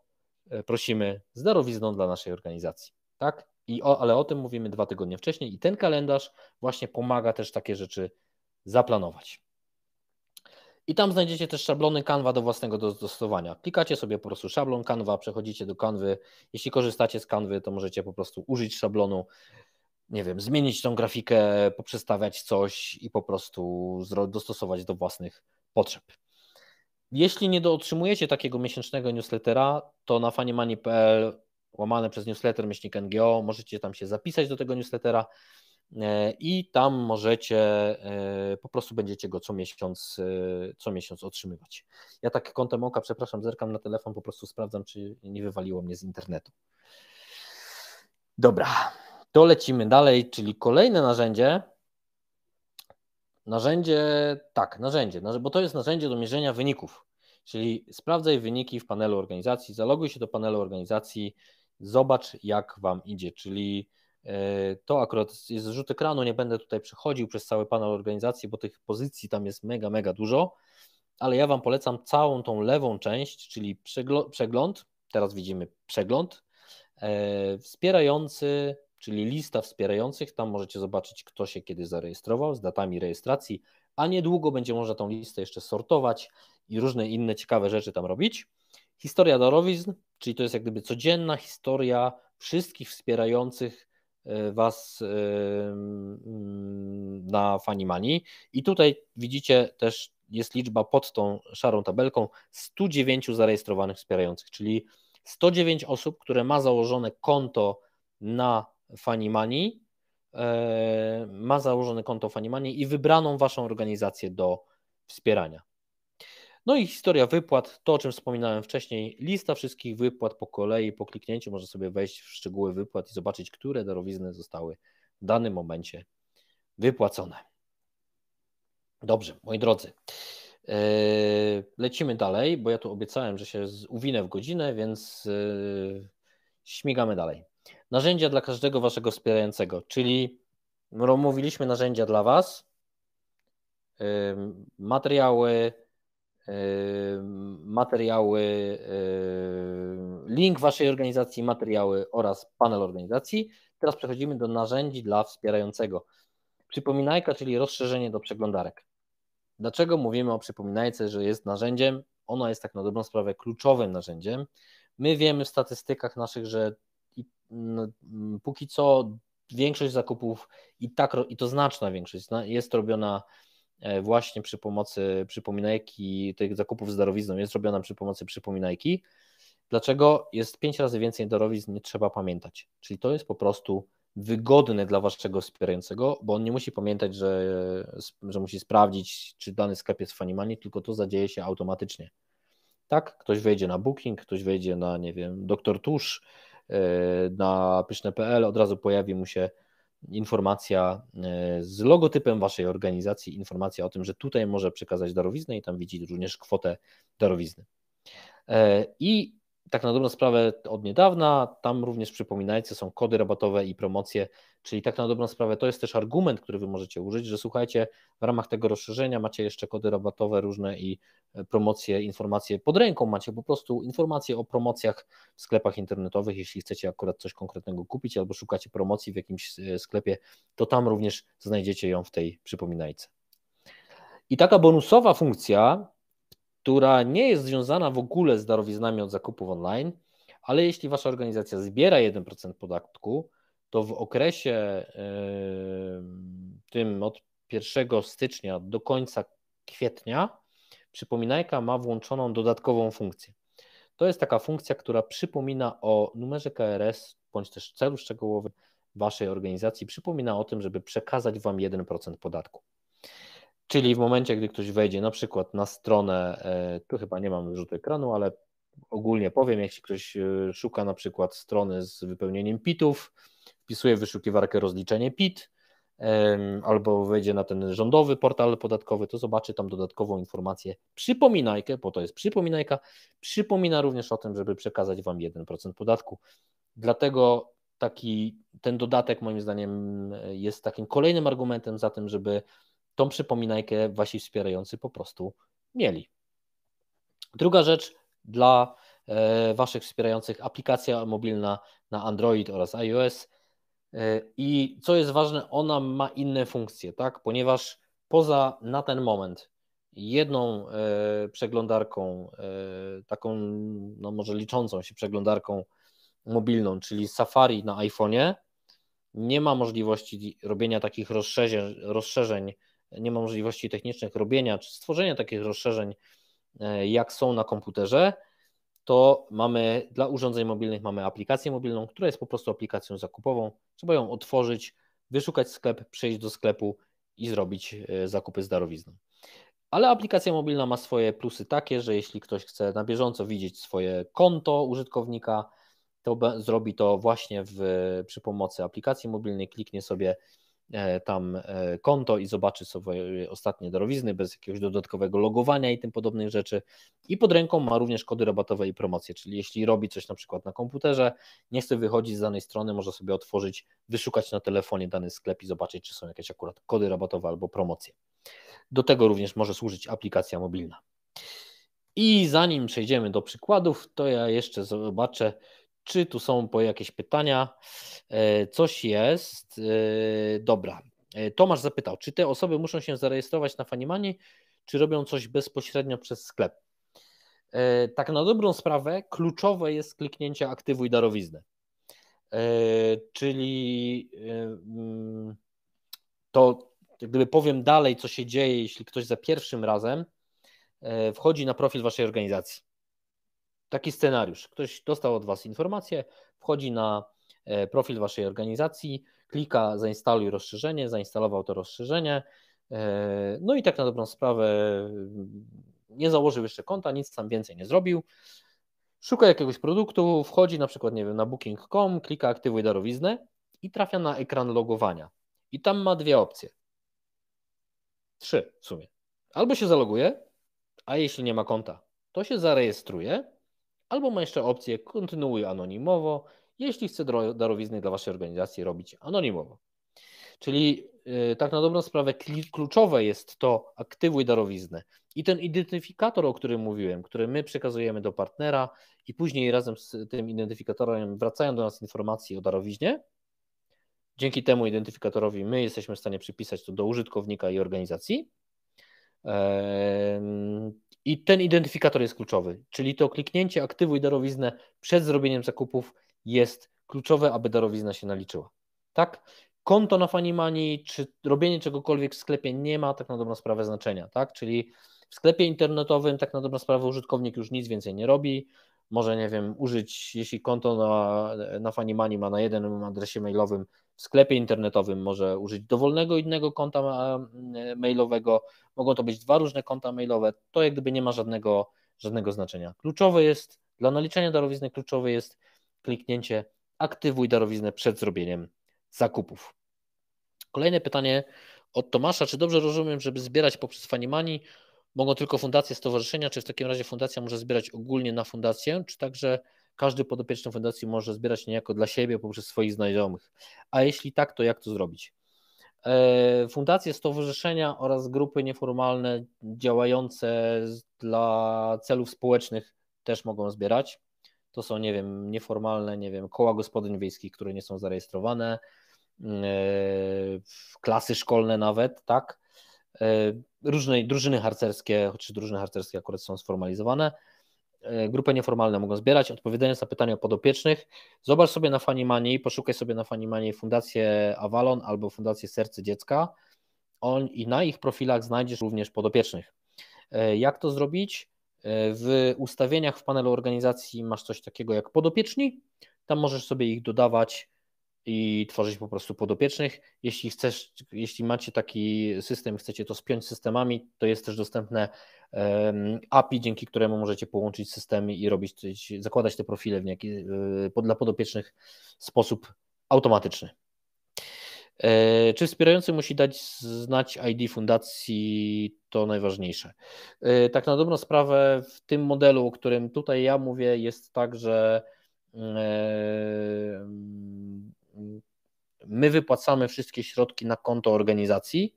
E, prosimy z darowizną dla naszej organizacji. Tak? I o, ale o tym mówimy dwa tygodnie wcześniej i ten kalendarz właśnie pomaga też takie rzeczy zaplanować. I tam znajdziecie też szablony Canva do własnego dostosowania. Klikacie sobie po prostu szablon Canva, przechodzicie do Canwy. Jeśli korzystacie z Canwy, to możecie po prostu użyć szablonu, nie wiem, zmienić tą grafikę, poprzestawiać coś i po prostu dostosować do własnych potrzeb. Jeśli nie otrzymujecie takiego miesięcznego newslettera, to na faniemani.pl łamane przez newsletter myślnik NGO możecie tam się zapisać do tego newslettera e, i tam możecie, e, po prostu będziecie go co miesiąc, e, co miesiąc otrzymywać. Ja tak kątem oka, przepraszam, zerkam na telefon, po prostu sprawdzam, czy nie wywaliło mnie z internetu. Dobra, to lecimy dalej, czyli kolejne narzędzie, Narzędzie, tak, narzędzie, bo to jest narzędzie do mierzenia wyników. Czyli sprawdzaj wyniki w panelu organizacji, zaloguj się do panelu organizacji, zobacz jak Wam idzie. Czyli e, to akurat jest rzut ekranu, nie będę tutaj przechodził przez cały panel organizacji, bo tych pozycji tam jest mega, mega dużo, ale ja Wam polecam całą tą lewą część, czyli przegląd, teraz widzimy przegląd, e, wspierający czyli lista wspierających. Tam możecie zobaczyć, kto się kiedy zarejestrował z datami rejestracji, a niedługo będzie można tą listę jeszcze sortować i różne inne ciekawe rzeczy tam robić. Historia darowizn, czyli to jest jak gdyby codzienna historia wszystkich wspierających e, Was e, mm, na Fanimani. I tutaj widzicie też jest liczba pod tą szarą tabelką 109 zarejestrowanych wspierających, czyli 109 osób, które ma założone konto na Funny Money, ma założone konto Funny Money i wybraną waszą organizację do wspierania. No i historia wypłat, to o czym wspominałem wcześniej, lista wszystkich wypłat po kolei, po kliknięciu można sobie wejść w szczegóły wypłat i zobaczyć, które darowizny zostały w danym momencie wypłacone. Dobrze, moi drodzy. E, lecimy dalej, bo ja tu obiecałem, że się uwinę w godzinę, więc e, śmigamy dalej. Narzędzia dla każdego waszego wspierającego, czyli mówiliśmy narzędzia dla was, materiały, materiały, link waszej organizacji, materiały oraz panel organizacji. Teraz przechodzimy do narzędzi dla wspierającego. Przypominajka, czyli rozszerzenie do przeglądarek. Dlaczego mówimy o przypominajce, że jest narzędziem? Ona jest tak na dobrą sprawę kluczowym narzędziem. My wiemy w statystykach naszych, że i no, mm, póki co większość zakupów i tak, i to znaczna większość jest robiona e, właśnie przy pomocy przypominajki, tych zakupów z darowizną jest robiona przy pomocy przypominajki. Dlaczego jest pięć razy więcej darowizn, nie trzeba pamiętać. Czyli to jest po prostu wygodne dla waszego wspierającego, bo on nie musi pamiętać, że, że musi sprawdzić, czy dany sklep jest w tylko to zadzieje się automatycznie. Tak, ktoś wejdzie na Booking, ktoś wejdzie na, nie wiem, Doktor Tusz, E, na pyszne.pl od razu pojawi mu się informacja e, z logotypem waszej organizacji, informacja o tym, że tutaj może przekazać darowiznę i tam widzi również kwotę darowizny. E, I tak na dobrą sprawę od niedawna, tam również przypominajcie, są kody rabatowe i promocje, czyli tak na dobrą sprawę to jest też argument, który Wy możecie użyć, że słuchajcie, w ramach tego rozszerzenia macie jeszcze kody rabatowe różne i e, promocje, informacje pod ręką, macie po prostu informacje o promocjach w sklepach internetowych, jeśli chcecie akurat coś konkretnego kupić albo szukacie promocji w jakimś e, sklepie, to tam również znajdziecie ją w tej przypominajce. I taka bonusowa funkcja, która nie jest związana w ogóle z darowiznami od zakupów online, ale jeśli wasza organizacja zbiera 1% podatku, to w okresie tym od 1 stycznia do końca kwietnia przypominajka ma włączoną dodatkową funkcję. To jest taka funkcja, która przypomina o numerze KRS bądź też celu szczegółowym waszej organizacji, przypomina o tym, żeby przekazać wam 1% podatku. Czyli w momencie, gdy ktoś wejdzie na przykład na stronę, e, tu chyba nie mam rzutu ekranu, ale ogólnie powiem, jeśli ktoś e, szuka na przykład strony z wypełnieniem PIT-ów, wpisuje w wyszukiwarkę rozliczenie PIT, albo wejdzie na ten rządowy portal podatkowy, to zobaczy tam dodatkową informację, przypominajkę, bo to jest przypominajka, przypomina również o tym, żeby przekazać Wam 1% podatku. Dlatego taki ten dodatek moim zdaniem e, jest takim kolejnym argumentem za tym, żeby tą przypominajkę wasi wspierający po prostu mieli. Druga rzecz dla e, waszych wspierających aplikacja mobilna na Android oraz iOS. E, I co jest ważne, ona ma inne funkcje, tak? Ponieważ poza na ten moment jedną e, przeglądarką, taką, no może liczącą się przeglądarką mobilną, czyli Safari na iPhone'ie, nie ma możliwości robienia takich rozszerzeń, rozszerzeń nie ma możliwości technicznych robienia czy stworzenia takich rozszerzeń, e, jak są na komputerze, to mamy dla urządzeń mobilnych mamy aplikację mobilną, która jest po prostu aplikacją zakupową. Trzeba ją otworzyć, wyszukać sklep, przejść do sklepu i zrobić e, zakupy z darowizną. Ale aplikacja mobilna ma swoje plusy takie, że jeśli ktoś chce na bieżąco widzieć swoje konto użytkownika, to zrobi to właśnie w, przy pomocy aplikacji mobilnej, kliknie sobie E, tam e, konto i zobaczy sobie ostatnie darowizny bez jakiegoś dodatkowego logowania i tym podobnych rzeczy. I pod ręką ma również kody rabatowe i promocje, czyli jeśli robi coś na przykład na komputerze, nie chce wychodzić z danej strony, może sobie otworzyć, wyszukać na telefonie dany sklep i zobaczyć, czy są jakieś akurat kody rabatowe albo promocje. Do tego również może służyć aplikacja mobilna. I zanim przejdziemy do przykładów, to ja jeszcze zobaczę, czy tu są jakieś pytania? E, coś jest. E, dobra. E, Tomasz zapytał, czy te osoby muszą się zarejestrować na Fanimani, czy robią coś bezpośrednio przez sklep? Tak na dobrą sprawę kluczowe jest kliknięcie aktywuj darowiznę. Czyli mm, to gdyby powiem dalej, co się dzieje, jeśli ktoś za pierwszym razem wchodzi na profil waszej organizacji taki scenariusz. Ktoś dostał od Was informację, wchodzi na e, profil Waszej organizacji, klika zainstaluj rozszerzenie, zainstalował to rozszerzenie, e, no i tak na dobrą sprawę mm, nie założył jeszcze konta, nic tam więcej nie zrobił. Szuka jakiegoś produktu, wchodzi na przykład, nie wiem, na booking.com, klika aktywuj darowiznę i trafia na ekran logowania. I tam ma dwie opcje. Trzy w sumie. Albo się zaloguje, a jeśli nie ma konta, to się zarejestruje Albo ma jeszcze opcję kontynuuj anonimowo, jeśli chce darowizny dla Waszej organizacji robić anonimowo. Czyli yy, tak na dobrą sprawę kluczowe jest to aktywuj darowiznę. I ten identyfikator, o którym mówiłem, który my przekazujemy do partnera i później razem z tym identyfikatorem wracają do nas informacje o darowiznie, Dzięki temu identyfikatorowi my jesteśmy w stanie przypisać to do użytkownika i organizacji. I ten identyfikator jest kluczowy, czyli to kliknięcie aktywuj darowiznę przed zrobieniem zakupów jest kluczowe, aby darowizna się naliczyła. Tak? Konto na Funny czy robienie czegokolwiek w sklepie nie ma tak na dobrą sprawę znaczenia, tak? Czyli w sklepie internetowym tak na dobrą sprawę użytkownik już nic więcej nie robi, może, nie wiem, użyć, jeśli konto na, na Funny Money ma na jednym adresie mailowym w sklepie internetowym, może użyć dowolnego innego konta e, mailowego, mogą to być dwa różne konta mailowe, to jak gdyby nie ma żadnego, żadnego znaczenia. Kluczowe jest, dla naliczenia darowizny kluczowe jest kliknięcie aktywuj darowiznę przed zrobieniem zakupów. Kolejne pytanie od Tomasza, czy dobrze rozumiem, żeby zbierać poprzez Funny Money, Mogą tylko fundacje, stowarzyszenia, czy w takim razie fundacja może zbierać ogólnie na fundację, czy także każdy podopieczny fundacji może zbierać niejako dla siebie poprzez swoich znajomych. A jeśli tak, to jak to zrobić? E, fundacje, stowarzyszenia oraz grupy nieformalne działające dla celów społecznych też mogą zbierać. To są, nie wiem, nieformalne, nie wiem, koła gospodyń wiejskich, które nie są zarejestrowane, e, klasy szkolne nawet, tak? E, różnej drużyny harcerskie, chociaż drużyny harcerskie akurat są sformalizowane, e, grupy nieformalne mogą zbierać, odpowiadając na pytania podopiecznych. Zobacz sobie na Funny i poszukaj sobie na Funny Money Fundację Avalon albo Fundację Serce Dziecka On, i na ich profilach znajdziesz również podopiecznych. E, jak to zrobić? W ustawieniach w panelu organizacji masz coś takiego jak podopieczni, tam możesz sobie ich dodawać, i tworzyć po prostu podopiecznych. Jeśli chcesz, jeśli macie taki system, chcecie to spiąć systemami, to jest też dostępne API, dzięki któremu możecie połączyć systemy i robić, zakładać te profile w jakiś e, dla podopiecznych sposób automatyczny. E, czy wspierający musi dać znać ID fundacji, to najważniejsze. E, tak na dobrą sprawę w tym modelu, o którym tutaj ja mówię, jest tak, że my wypłacamy wszystkie środki na konto organizacji,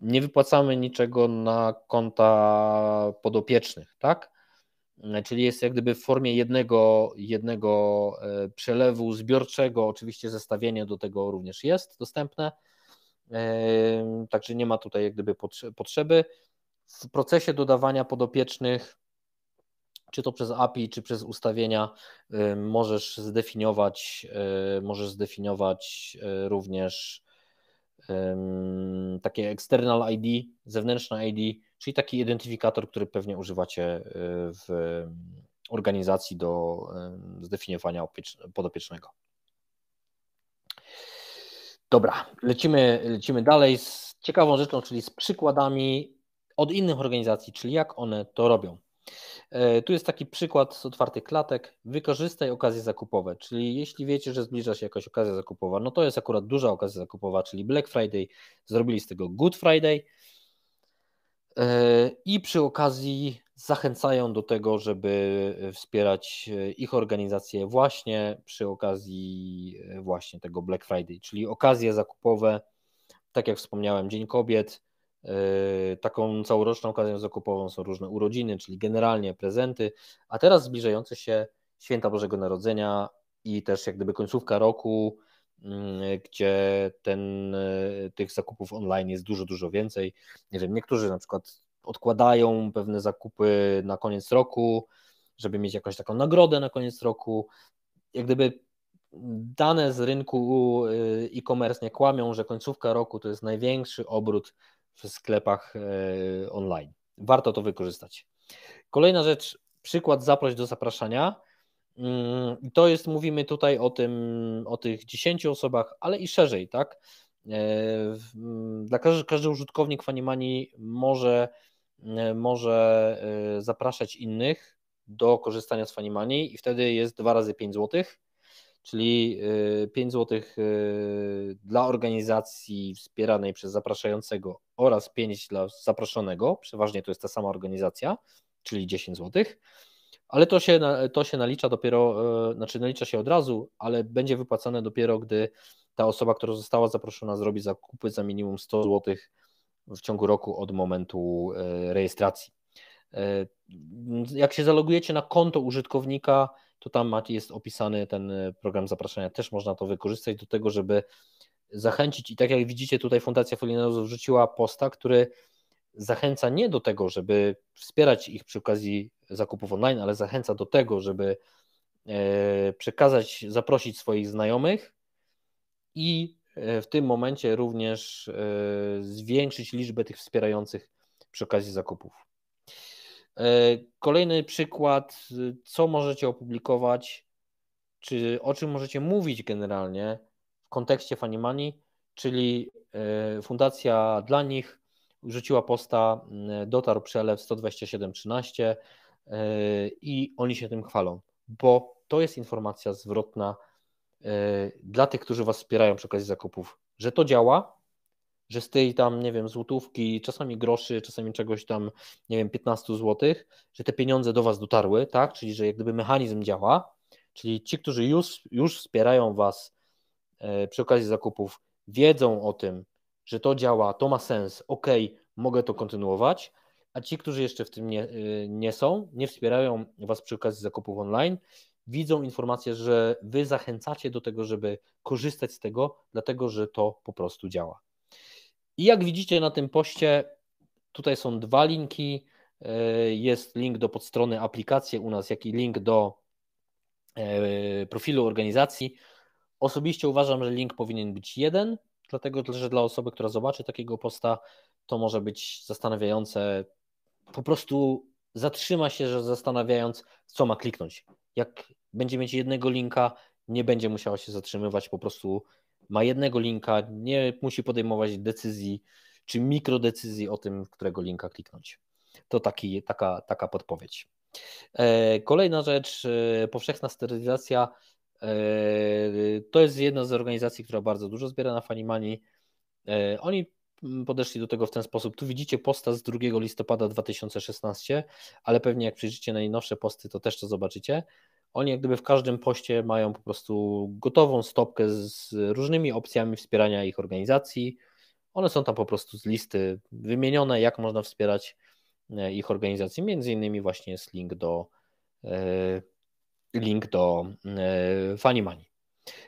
nie wypłacamy niczego na konta podopiecznych, tak? Czyli jest jak gdyby w formie jednego, jednego e, przelewu zbiorczego, oczywiście zestawienie do tego również jest dostępne, e, także nie ma tutaj jak gdyby potrzeby. W procesie dodawania podopiecznych czy to przez API, czy przez ustawienia y, możesz zdefiniować, y, możesz zdefiniować y, również takie external ID, zewnętrzne ID, czyli taki identyfikator, który pewnie używacie w organizacji do zdefiniowania podopiecznego. Dobra, lecimy, lecimy dalej z ciekawą rzeczą, czyli z przykładami od innych organizacji, czyli jak one to robią. E, tu jest taki przykład z otwartych klatek. Wykorzystaj okazje zakupowe, czyli jeśli wiecie, że zbliża się jakaś okazja zakupowa, no to jest akurat duża okazja zakupowa, czyli Black Friday, zrobili z tego Good Friday e, i przy okazji zachęcają do tego, żeby wspierać e, ich organizację właśnie przy okazji właśnie tego Black Friday, czyli okazje zakupowe, tak jak wspomniałem, Dzień Kobiet, Yy, taką całoroczną okazją zakupową są różne urodziny, czyli generalnie prezenty, a teraz zbliżające się święta Bożego Narodzenia i też jak gdyby końcówka roku, mm, gdzie ten, yy, tych zakupów online jest dużo, dużo więcej. Nie wiem, niektórzy na przykład odkładają pewne zakupy na koniec roku, żeby mieć jakąś taką nagrodę na koniec roku. Jak gdyby dane z rynku yy, e-commerce nie kłamią, że końcówka roku to jest największy obrót w sklepach e, online. Warto to wykorzystać. Kolejna rzecz, przykład zaproś do zapraszania. Mm, to jest, mówimy tutaj o tym, o tych 10 osobach, ale i szerzej, tak? E, mm, dla każdy, każdy użytkownik Fanimani może, e, może zapraszać innych do korzystania z Fanimani i wtedy jest 2 razy 5 złotych czyli 5 y, zł y, dla organizacji wspieranej przez zapraszającego oraz 5 dla zaproszonego, przeważnie to jest ta sama organizacja, czyli 10 zł. Ale to się, to się nalicza dopiero, y, znaczy nalicza się od razu, ale będzie wypłacane dopiero, gdy ta osoba, która została zaproszona, zrobi zakupy za minimum 100 zł w ciągu roku od momentu rejestracji. Jak się zalogujecie na konto użytkownika, to tam Mati jest opisany ten e, program zapraszania. Też można to wykorzystać do tego, żeby zachęcić. I tak jak widzicie, tutaj Fundacja Folinerozo wrzuciła posta, który zachęca nie do tego, żeby wspierać ich przy okazji zakupów online, ale zachęca do tego, żeby e, przekazać, zaprosić swoich znajomych i e, w tym momencie również zwiększyć liczbę tych wspierających przy okazji zakupów. E, kolejny przykład, y, co możecie opublikować, czy o czym możecie mówić generalnie w kontekście Fanimani, czyli e, fundacja dla nich rzuciła posta, mm, dotarł przelew 127.13 e, i oni się tym chwalą, bo to jest informacja zwrotna dla tych, którzy Was wspierają przy okazji zakupów, że to działa, że z tej tam, nie wiem, złotówki, czasami groszy, czasami czegoś tam, nie wiem, 15 złotych, że te pieniądze do Was dotarły, tak? Czyli, że jak gdyby mechanizm działa, czyli ci, którzy już, już wspierają Was e, przy okazji zakupów, wiedzą o tym, że to działa, to ma sens, ok, mogę to kontynuować, a ci, którzy jeszcze w tym nie, e, nie są, nie wspierają Was przy okazji zakupów online, widzą informację, że Wy zachęcacie do tego, żeby korzystać z tego, dlatego że to po prostu działa. I jak widzicie na tym poście, tutaj są dwa linki. E, jest link do podstrony aplikacji u nas, jak i link do e, profilu organizacji. Osobiście uważam, że link powinien być jeden, dlatego że dla osoby, która zobaczy takiego posta, to może być zastanawiające. Po prostu zatrzyma się, że zastanawiając, co ma kliknąć. Jak będzie mieć jednego linka, nie będzie musiała się zatrzymywać, po prostu ma jednego linka, nie musi podejmować decyzji czy mikrodecyzji o tym, którego linka kliknąć. To taki, taka, taka podpowiedź. E, kolejna rzecz, e, powszechna sterylizacja. E, to jest jedna z organizacji, która bardzo dużo zbiera na Fanimani. Oni podeszli do tego w ten sposób. Tu widzicie posta z 2 listopada 2016, ale pewnie jak przyjrzycie najnowsze posty, to też to zobaczycie. Oni jak gdyby w każdym poście mają po prostu gotową stopkę z różnymi opcjami wspierania ich organizacji. One są tam po prostu z listy wymienione, jak można wspierać e, ich organizacji. Między innymi właśnie jest link do e, link do e, Funny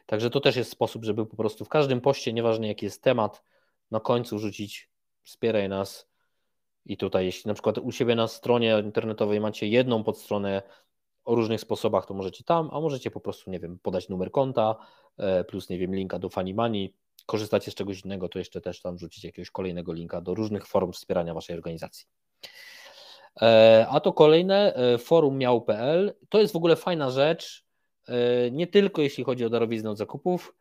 Także to też jest sposób, żeby po prostu w każdym poście, nieważne jaki jest temat, na końcu rzucić wspieraj nas. I tutaj, jeśli na przykład u siebie na stronie internetowej macie jedną podstronę o różnych sposobach, to możecie tam, a możecie po prostu, nie wiem, podać numer konta, e, plus, nie wiem, linka do Funimani, korzystacie z czegoś innego, to jeszcze też tam rzucić jakiegoś kolejnego linka do różnych form wspierania waszej organizacji. E, a to kolejne, e, forum miał.pl. To jest w ogóle fajna rzecz, nie tylko jeśli chodzi o darowiznę od zakupów.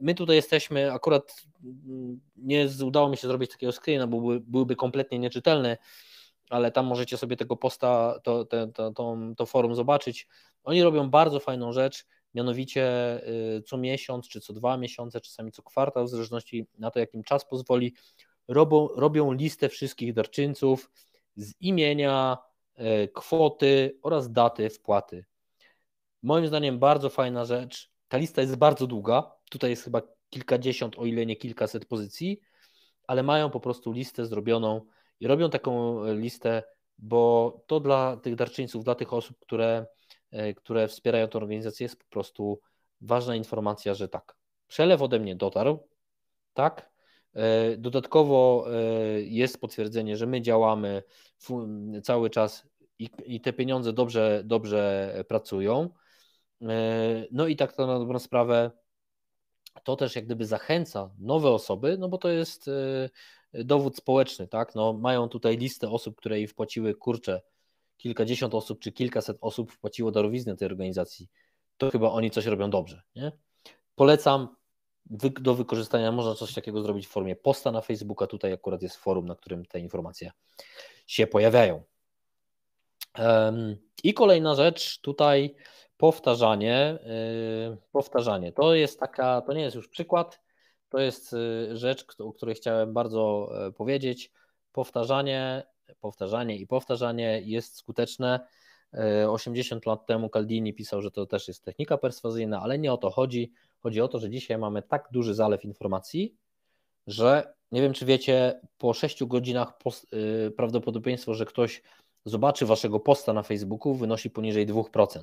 My tutaj jesteśmy, akurat mm, nie udało mi się zrobić takiego screena, bo byłby kompletnie nieczytelny, ale tam możecie sobie tego posta, to, to, to, to, forum zobaczyć. Oni robią bardzo fajną rzecz, mianowicie y, co miesiąc, czy co dwa miesiące, czasami co kwartał, w zależności na to, jakim czas pozwoli, Robą robią listę wszystkich darczyńców z imienia, y, kwoty oraz daty wpłaty. Moim zdaniem bardzo fajna rzecz. Ta lista jest bardzo długa. Tutaj jest chyba kilkadziesiąt, o ile nie kilkaset pozycji, ale mają po prostu listę zrobioną i robią taką e, listę, bo to dla tych darczyńców, dla tych osób, które, e, które wspierają tę organizację, jest po prostu ważna informacja, że tak, przelew ode mnie dotarł, tak. E, dodatkowo jest potwierdzenie, że my działamy cały czas i, i te pieniądze dobrze, dobrze pracują. No i tak to na dobrą sprawę to też jak gdyby zachęca nowe osoby, no bo to jest y, dowód społeczny, tak? No, mają tutaj listę osób, które im wpłaciły kurcze, kilkadziesiąt osób czy kilkaset osób wpłaciło darowiznę tej organizacji. To chyba oni coś robią dobrze. Nie? Polecam do wykorzystania. Można coś takiego zrobić w formie posta na Facebooka. Tutaj akurat jest forum, na którym te informacje się pojawiają. I kolejna rzecz, tutaj powtarzanie, y, powtarzanie. To jest taka, to nie jest już przykład, to jest y, rzecz, o której chciałem bardzo e, powiedzieć. Powtarzanie, powtarzanie i powtarzanie jest skuteczne. 80 e, lat temu Caldini pisał, że to też jest technika perswazyjna, ale nie o to chodzi. Chodzi o to, że dzisiaj mamy tak duży zalew informacji, że nie wiem, czy wiecie, po 6 godzinach y, prawdopodobieństwo, że ktoś zobaczy waszego posta na Facebooku, wynosi poniżej 2%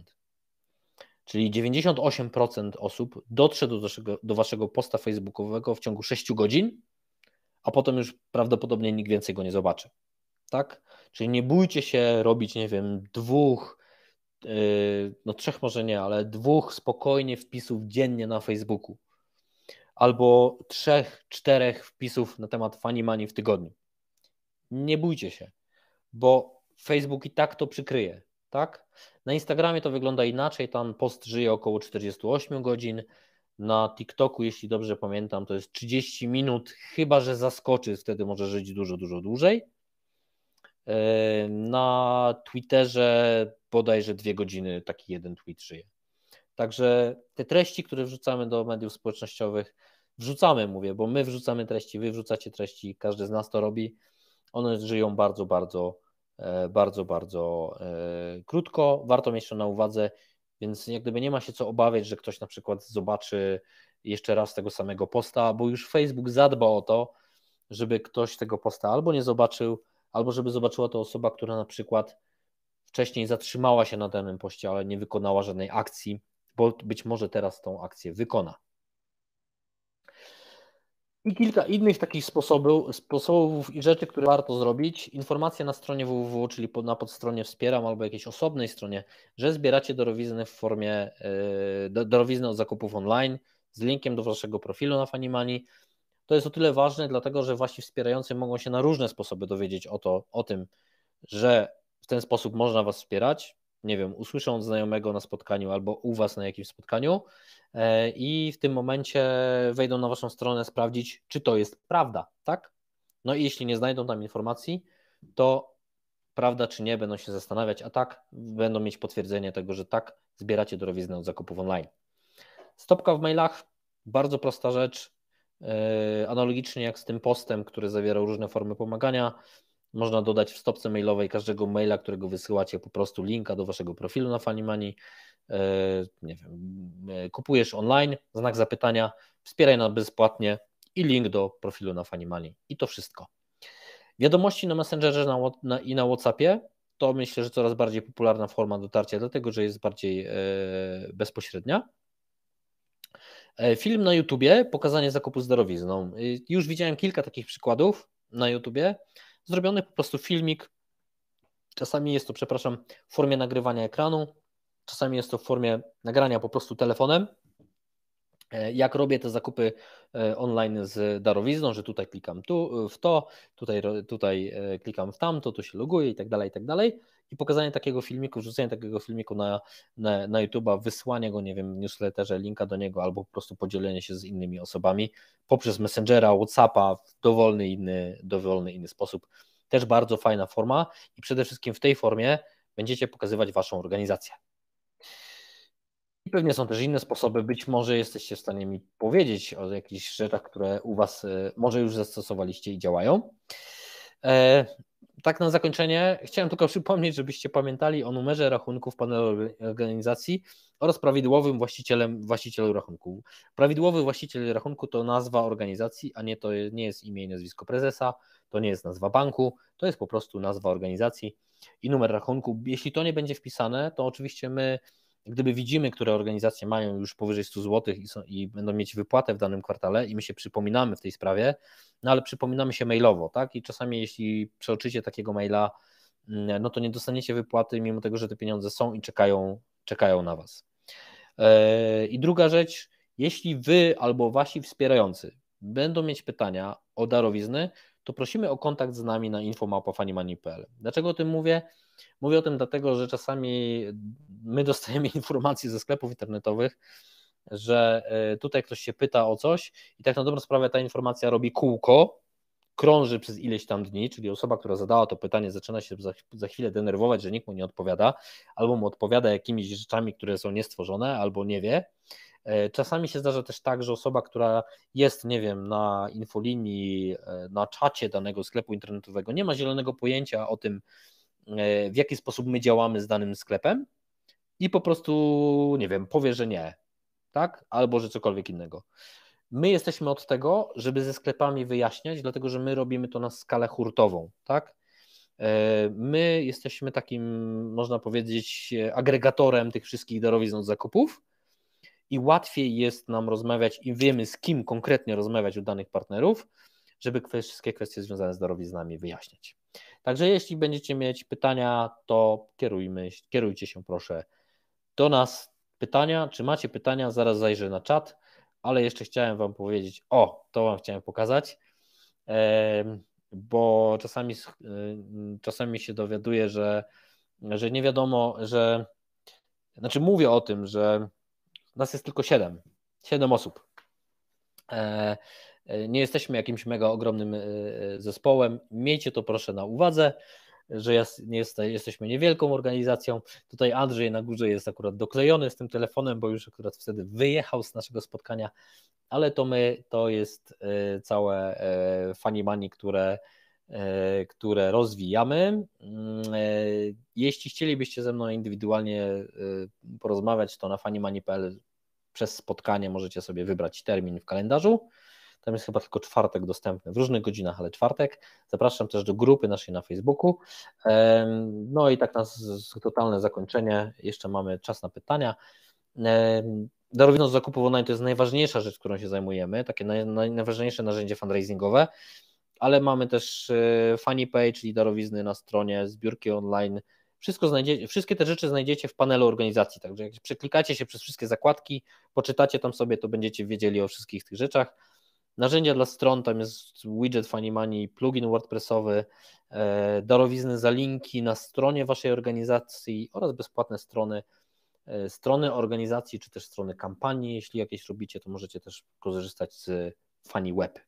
czyli 98% osób dotrze do waszego, do waszego posta facebookowego w ciągu 6 godzin, a potem już prawdopodobnie nikt więcej go nie zobaczy. Tak? Czyli nie bójcie się robić, nie wiem, dwóch, yy, no trzech może nie, ale dwóch spokojnie wpisów dziennie na Facebooku. Albo trzech, czterech wpisów na temat fani mani w tygodniu. Nie bójcie się, bo Facebook i tak to przykryje tak? Na Instagramie to wygląda inaczej, tam post żyje około 48 godzin. Na TikToku, jeśli dobrze pamiętam, to jest 30 minut, chyba że zaskoczy, wtedy może żyć dużo, dużo dłużej. Yy, na Twitterze bodajże dwie godziny taki jeden tweet żyje. Także te treści, które wrzucamy do mediów społecznościowych, wrzucamy, mówię, bo my wrzucamy treści, wy wrzucacie treści, każdy z nas to robi. One żyją bardzo, bardzo E, bardzo, bardzo e, krótko. Warto mieć to na uwadze, więc jak gdyby nie ma się co obawiać, że ktoś na przykład zobaczy jeszcze raz tego samego posta, bo już Facebook zadba o to, żeby ktoś tego posta albo nie zobaczył, albo żeby zobaczyła to osoba, która na przykład wcześniej zatrzymała się na danym poście, ale nie wykonała żadnej akcji, bo być może teraz tą akcję wykona i kilka innych takich sposobów, sposobów i rzeczy, które warto zrobić. Informacja na stronie www, czyli na podstronie wspieram albo jakiejś osobnej stronie, że zbieracie darowizny w formie e, darowizny od zakupów online z linkiem do waszego profilu na Fanimani. To jest o tyle ważne, dlatego że właśnie wspierający mogą się na różne sposoby dowiedzieć o, to, o tym, że w ten sposób można was wspierać, nie wiem, usłyszą od znajomego na spotkaniu albo u Was na jakimś spotkaniu e, i w tym momencie wejdą na Waszą stronę sprawdzić, czy to jest prawda, tak? No i jeśli nie znajdą tam informacji, to prawda czy nie, będą się zastanawiać, a tak, będą mieć potwierdzenie tego, że tak, zbieracie dorowiznę od zakupów online. Stopka w mailach, bardzo prosta rzecz, e, analogicznie jak z tym postem, który zawiera różne formy pomagania, można dodać w stopce mailowej każdego maila, którego wysyłacie, po prostu linka do waszego profilu na FaniMani. E, nie wiem, e, kupujesz online, znak zapytania, wspieraj nas bezpłatnie i link do profilu na FaniMani I to wszystko. Wiadomości na Messengerze i na WhatsAppie to myślę, że coraz bardziej popularna forma dotarcia, dlatego że jest bardziej e, bezpośrednia. Film na YouTubie, pokazanie zakupu z darowizną. Już widziałem kilka takich przykładów na YouTubie zrobiony po prostu filmik. Czasami jest to, przepraszam, w formie nagrywania ekranu, czasami jest to w formie nagrania po prostu telefonem, E, jak robię te zakupy e, online z darowizną, że tutaj klikam tu, e, w to, tutaj, tutaj klikam w tamto, tu się loguję i tak dalej, i tak dalej. I pokazanie takiego filmiku, wrzucenie takiego filmiku na, na, na YouTube'a, wysłanie go, nie wiem, w newsletterze, linka do niego, albo po prostu podzielenie się z innymi osobami poprzez Messengera, Whatsappa, w dowolny inny, dowolny inny sposób. Też bardzo fajna forma i przede wszystkim w tej formie będziecie pokazywać Waszą organizację. I pewnie są też inne sposoby. Być może jesteście w stanie mi powiedzieć o jakichś rzeczach, które u Was e, może już zastosowaliście i działają. E, tak na zakończenie chciałem tylko [LAUGHS] przypomnieć, żebyście pamiętali o numerze rachunków panelu organizacji oraz prawidłowym właścicielem właścicielu rachunku. Prawidłowy właściciel rachunku to nazwa organizacji, a nie to nie jest imię i nazwisko prezesa, to nie jest nazwa banku, to jest po prostu nazwa organizacji i numer rachunku. Jeśli to nie będzie wpisane, to oczywiście my gdyby widzimy, które organizacje mają już powyżej 100 zł i, są, i, będą mieć wypłatę w danym kwartale i my się przypominamy w tej sprawie, no ale przypominamy się mailowo, tak? I czasami jeśli przeoczycie takiego maila, mm, no to nie dostaniecie wypłaty, mimo tego, że te pieniądze są i czekają, czekają na Was. Eee, I druga rzecz, jeśli Wy albo Wasi wspierający będą mieć pytania o darowizny, to prosimy o kontakt z nami na infomałpafaniemani.pl. Dlaczego o tym mówię? Mówię o tym dlatego, że czasami my dostajemy [LAUGHS] informacje ze sklepów internetowych, że e, tutaj ktoś się pyta o coś i tak na dobrą sprawę ta informacja robi kółko, krąży przez ileś tam dni, czyli osoba, która zadała to pytanie, zaczyna się za, za, chwilę denerwować, że nikt mu nie odpowiada, albo mu odpowiada jakimiś rzeczami, które są niestworzone, albo nie wie. E, czasami się zdarza też tak, że osoba, która jest, nie wiem, na infolinii, e, na czacie danego sklepu internetowego, nie ma zielonego pojęcia o tym, e, w jaki sposób my działamy z danym sklepem i po prostu, nie wiem, powie, że nie, tak? Albo że cokolwiek innego. My jesteśmy od tego, żeby ze sklepami wyjaśniać, dlatego że my robimy to na skalę hurtową, tak? My jesteśmy takim, można powiedzieć, agregatorem tych wszystkich darowizn od zakupów i łatwiej jest nam rozmawiać i wiemy, z kim konkretnie rozmawiać u danych partnerów, żeby wszystkie kwestie związane z darowiznami wyjaśniać. Także jeśli będziecie mieć pytania, to kierujmy, kierujcie się proszę do nas. Pytania, czy macie pytania? Zaraz zajrzę na czat, ale jeszcze chciałem Wam powiedzieć, o, to Wam chciałem pokazać, bo czasami, y, czasami się dowiaduję, że, że nie wiadomo, że, znaczy mówię o tym, że nas jest tylko 7. siedem osób. E, e, nie jesteśmy jakimś mega ogromnym e, zespołem. Miejcie to proszę na uwadze, że jest, nie jesteśmy niewielką organizacją. Tutaj Andrzej na górze jest akurat doklejony z tym telefonem, bo już akurat wtedy wyjechał z naszego spotkania, ale to my, to jest całe fanimani, które, które rozwijamy. Mm, jeśli chcielibyście ze mną indywidualnie porozmawiać, to na fanimani.pl przez spotkanie możecie sobie wybrać termin w kalendarzu. Tam jest chyba tylko czwartek dostępny w różnych godzinach, ale czwartek. Zapraszam też do grupy naszej na Facebooku. No i tak na totalne zakończenie. Jeszcze mamy czas na pytania. Darowizna z zakupów online to jest najważniejsza rzecz, którą się zajmujemy, takie najważniejsze narzędzie fundraisingowe, ale mamy też e, Funny Pay, czyli darowizny na stronie, zbiórki online, wszystko znajdziecie, wszystkie te rzeczy znajdziecie w panelu organizacji, także jak przeklikacie się przez wszystkie zakładki, poczytacie tam sobie, to będziecie wiedzieli o wszystkich tych rzeczach. Narzędzia dla stron, tam jest widget Funny Money, plugin WordPressowy, e, darowizny za linki na stronie waszej organizacji oraz bezpłatne strony, e, strony organizacji czy też strony kampanii. Jeśli jakieś robicie, to możecie też korzystać z Funny Web.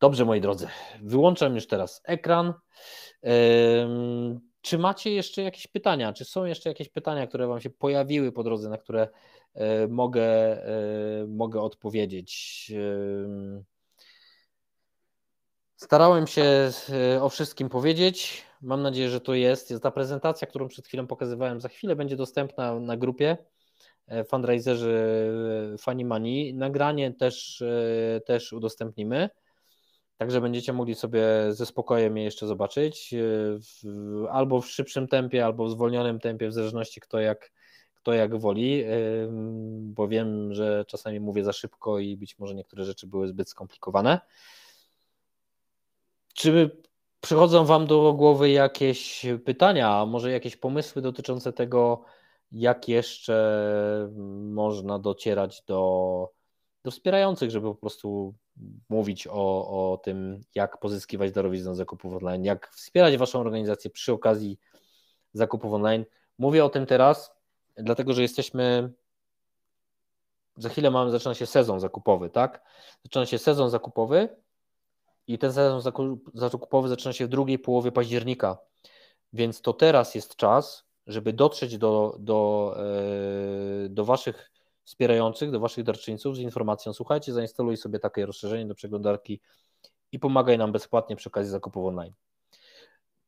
Dobrze, moi drodzy, wyłączam już teraz ekran. Czy macie jeszcze jakieś pytania? Czy są jeszcze jakieś pytania, które Wam się pojawiły po drodze, na które e, mogę, e, mogę odpowiedzieć? Starałem się e, o wszystkim powiedzieć. Mam nadzieję, że to jest. jest. Ta prezentacja, którą przed chwilą pokazywałem, za chwilę będzie dostępna na grupie fundraiserzy Funny Money. Nagranie też, też udostępnimy. Także będziecie mogli sobie ze spokojem je jeszcze zobaczyć, e, albo w szybszym tempie, albo w zwolnionym tempie, w zależności kto jak, kto jak woli, e, bo wiem, że czasami mówię za szybko i być może niektóre rzeczy były zbyt skomplikowane. Czy przychodzą Wam do głowy jakieś pytania, może jakieś pomysły dotyczące tego, jak jeszcze można docierać do do wspierających, żeby po prostu mówić o, o tym, jak pozyskiwać darowiznę zakupów online, jak wspierać Waszą organizację przy okazji zakupów online. Mówię o tym teraz, dlatego że jesteśmy. Za chwilę mamy, zaczyna się sezon zakupowy, tak? Zaczyna się sezon zakupowy i ten sezon zakupowy zaczyna się w drugiej połowie października. Więc to teraz jest czas, żeby dotrzeć do, do, e, do Waszych wspierających, do Waszych darczyńców z informacją, słuchajcie, zainstaluj sobie takie rozszerzenie do przeglądarki i pomagaj nam bezpłatnie przy okazji zakupów online.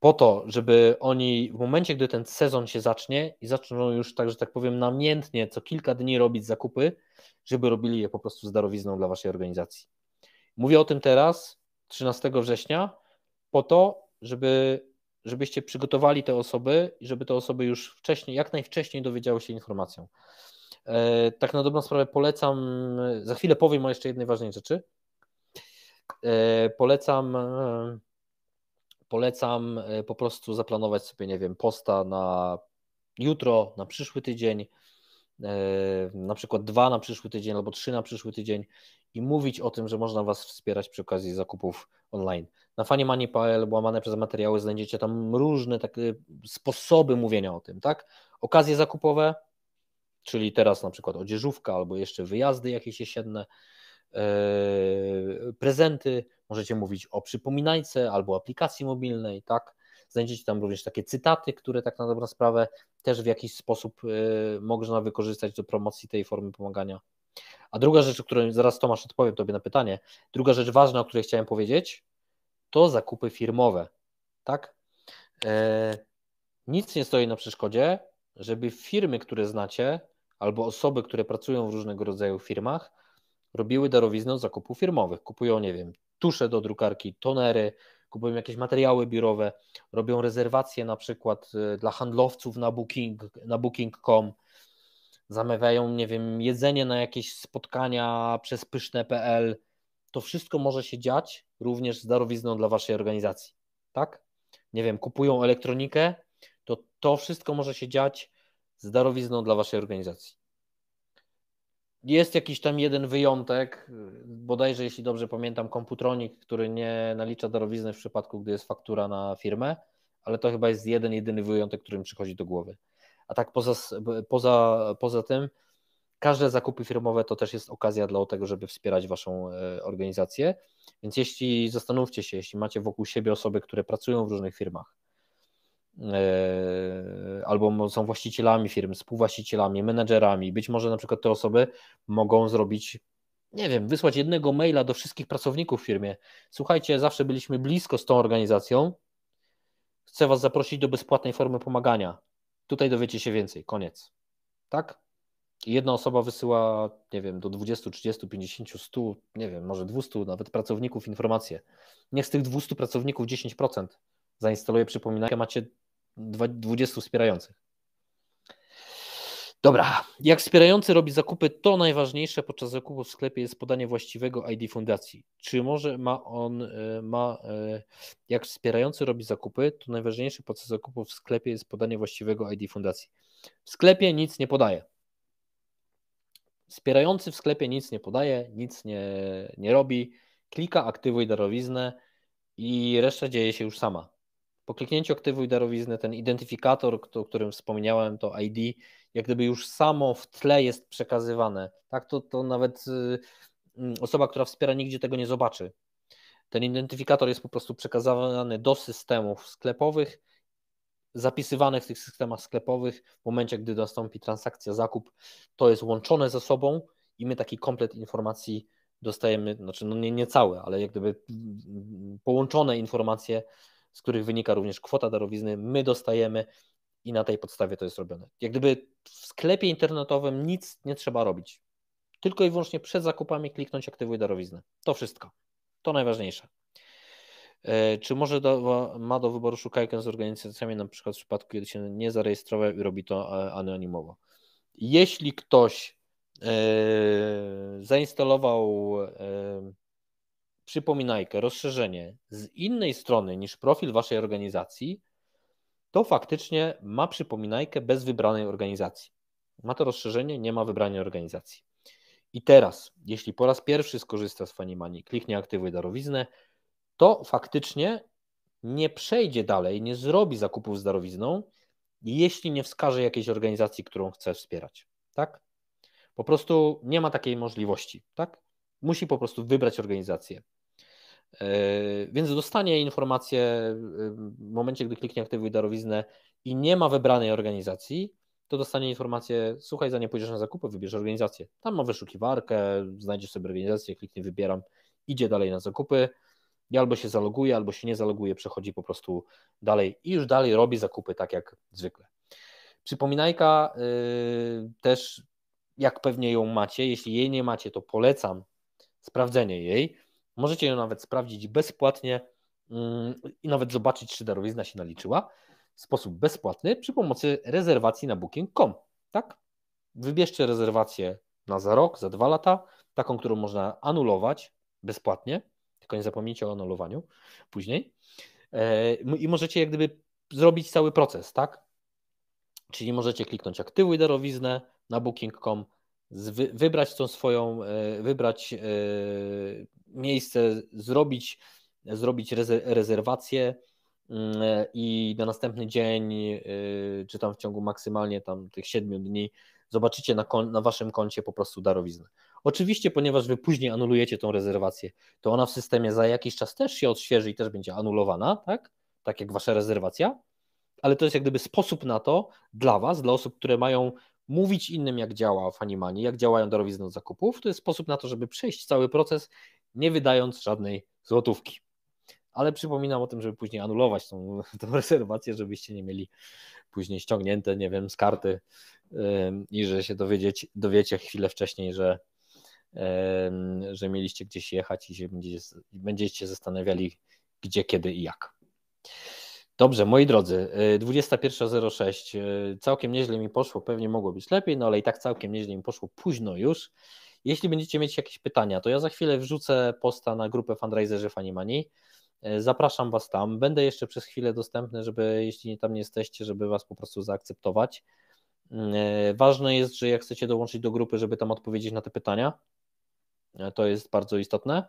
Po to, żeby oni w momencie, gdy ten sezon się zacznie i zaczną już, tak że tak powiem, namiętnie co kilka dni robić zakupy, żeby robili je po prostu z darowizną dla Waszej organizacji. Mówię o tym teraz, 13 września, po to, żeby, żebyście przygotowali te osoby i żeby te osoby już wcześniej, jak najwcześniej dowiedziały się informacją. E, tak na dobrą sprawę polecam, za chwilę powiem o jeszcze jednej ważnej rzeczy. E, polecam polecam e, po prostu zaplanować sobie, nie wiem, posta na jutro, na przyszły tydzień, na przykład dwa na przyszły tydzień albo trzy na przyszły tydzień i mówić o tym, że można Was wspierać przy okazji zakupów online. Na faniemani.pl łamane przez materiały znajdziecie tam różne takie sposoby mówienia o tym, tak? Okazje zakupowe, czyli teraz na przykład odzieżówka albo jeszcze wyjazdy jakieś jesienne, yy, prezenty, możecie mówić o przypominajce albo aplikacji mobilnej, tak? Znajdziecie tam również takie cytaty, które tak na dobrą sprawę też w jakiś sposób yy, można wykorzystać do promocji tej formy pomagania. A druga rzecz, o której zaraz Tomasz odpowiem Tobie na pytanie, druga rzecz ważna, o której chciałem powiedzieć, to zakupy firmowe, tak? Yy, nic nie stoi na przeszkodzie, żeby firmy, które znacie, albo osoby, które pracują w różnego rodzaju firmach, robiły darowiznę zakupów firmowych. Kupują, nie wiem, tusze do drukarki, tonery, kupują jakieś materiały biurowe, robią rezerwacje na przykład y, dla handlowców na booking, na booking.com, zamawiają, nie wiem, jedzenie na jakieś spotkania przez pyszne.pl. To wszystko może się dziać również z darowizną dla waszej organizacji, tak? Nie wiem, kupują elektronikę, to to wszystko może się dziać z darowizną dla waszej organizacji. Jest jakiś tam jeden wyjątek, bodajże jeśli dobrze pamiętam, komputronik, który nie nalicza darowizny w przypadku, gdy jest faktura na firmę, ale to chyba jest jeden, jedyny wyjątek, który mi przychodzi do głowy. A tak poza, poza, poza tym, każde zakupy firmowe to też jest okazja dla tego, żeby wspierać waszą e, organizację. Więc jeśli zastanówcie się, jeśli macie wokół siebie osoby, które pracują w różnych firmach, E, albo są właścicielami firm, współwłaścicielami, menedżerami. Być może na przykład te osoby mogą zrobić, nie wiem, wysłać jednego maila do wszystkich pracowników w firmie. Słuchajcie, zawsze byliśmy blisko z tą organizacją. Chcę Was zaprosić do bezpłatnej formy pomagania. Tutaj dowiecie się więcej. Koniec. Tak? I jedna osoba wysyła, nie wiem, do 20, 30, 50, 100, nie wiem, może 200 nawet pracowników informacje. Niech z tych 200 pracowników 10% zainstaluje przypominajkę, macie 20 wspierających. Dobra, jak wspierający robi zakupy, to najważniejsze podczas zakupu w sklepie jest podanie właściwego ID fundacji. Czy może ma on, e, ma, e, jak wspierający robi zakupy, to najważniejsze podczas zakupu w sklepie jest podanie właściwego ID fundacji. W sklepie nic nie podaje. Wspierający w sklepie nic nie podaje, nic nie, nie robi, klika aktywuj darowiznę i reszta dzieje się już sama. Po kliknięciu aktywuj darowiznę, ten identyfikator, o którym wspomniałem, to ID, jak gdyby już samo w tle jest przekazywane. Tak, to, to nawet y, mm, osoba, która wspiera, nigdzie tego nie zobaczy. Ten identyfikator jest po prostu przekazywany do systemów sklepowych, zapisywanych w tych systemach sklepowych. W momencie, gdy nastąpi transakcja, zakup, to jest łączone ze sobą i my taki komplet informacji dostajemy, znaczy no nie, nie całe, ale jak gdyby mm, mm, połączone informacje z których wynika również kwota darowizny, my dostajemy i na tej podstawie to jest robione. Jak gdyby w sklepie internetowym nic nie trzeba robić. Tylko i wyłącznie przed zakupami kliknąć aktywuj darowiznę. To wszystko. To najważniejsze. E, czy może do, ma do wyboru szukajkę z organizacjami, na przykład w przypadku, kiedy się nie zarejestrował i robi to e, anonimowo? Jeśli ktoś e, zainstalował przypominajkę, rozszerzenie z innej strony niż profil waszej organizacji, to faktycznie ma przypominajkę bez wybranej organizacji. Ma to rozszerzenie, nie ma wybranej organizacji. I teraz, jeśli po raz pierwszy skorzysta z Funny Money, kliknie aktywuj darowiznę, to faktycznie nie przejdzie dalej, nie zrobi zakupów z darowizną, jeśli nie wskaże jakiejś organizacji, którą chce wspierać. Tak? Po prostu nie ma takiej możliwości. Tak? Musi po prostu wybrać organizację. E, więc dostanie informację e, w momencie, gdy kliknie aktywuj darowiznę i nie ma wybranej organizacji, to dostanie informację, słuchaj, zanim pójdziesz na zakupy, wybierz organizację. Tam ma wyszukiwarkę, znajdziesz sobie organizację, kliknij wybieram, idzie dalej na zakupy i albo się zaloguje, albo się nie zaloguje, przechodzi po prostu dalej i już dalej robi zakupy tak jak zwykle. Przypominajka yy, też, jak pewnie ją macie, jeśli jej nie macie, to polecam sprawdzenie jej. Możecie ją nawet sprawdzić bezpłatnie mm, i nawet zobaczyć, czy darowizna się naliczyła w sposób bezpłatny przy pomocy rezerwacji na booking.com. Tak? Wybierzcie rezerwację na za rok, za dwa lata, taką, którą można anulować bezpłatnie, tylko nie zapomnijcie o anulowaniu później. E, I możecie jak gdyby zrobić cały proces, tak? Czyli możecie kliknąć aktywuj darowiznę na booking.com, wy, wybrać tą swoją, e, wybrać e, miejsce, zrobić, zrobić rezerwację mm, e, i na następny dzień, czy tam w ciągu maksymalnie tam tych siedmiu dni, zobaczycie na, kon, na waszym koncie po prostu darowiznę. Oczywiście, ponieważ wy później anulujecie tą rezerwację, to ona w systemie za jakiś czas też się odświeży i też będzie anulowana, tak? Tak jak wasza rezerwacja, ale to jest jak gdyby sposób na to dla was, dla osób, które mają mówić innym, jak działa Fanimanie, jak działają darowizny od zakupów. To jest sposób na to, żeby przejść cały proces, nie wydając żadnej złotówki. Ale przypominam o tym, żeby później anulować tą, [LAUGHS] tą rezerwację, żebyście nie mieli później ściągnięte, nie wiem, z karty yy, i że się dowiedzieć, dowiecie chwilę wcześniej, że, yy, że mieliście gdzieś jechać i się będziecie, będziecie zastanawiali, gdzie, kiedy i jak. Dobrze, moi drodzy, 21.06, y, y, całkiem nieźle mi poszło, pewnie mogło być lepiej, no ale i tak całkiem nieźle mi poszło późno już. Jeśli będziecie mieć jakieś pytania, to ja za chwilę wrzucę posta na grupę Fundraiserzy Fanimani. Y, zapraszam Was tam. Będę jeszcze przez chwilę dostępny, żeby jeśli tam nie jesteście, żeby Was po prostu zaakceptować. Ważne jest, że jak chcecie dołączyć do grupy, żeby tam odpowiedzieć na te pytania. To jest bardzo istotne.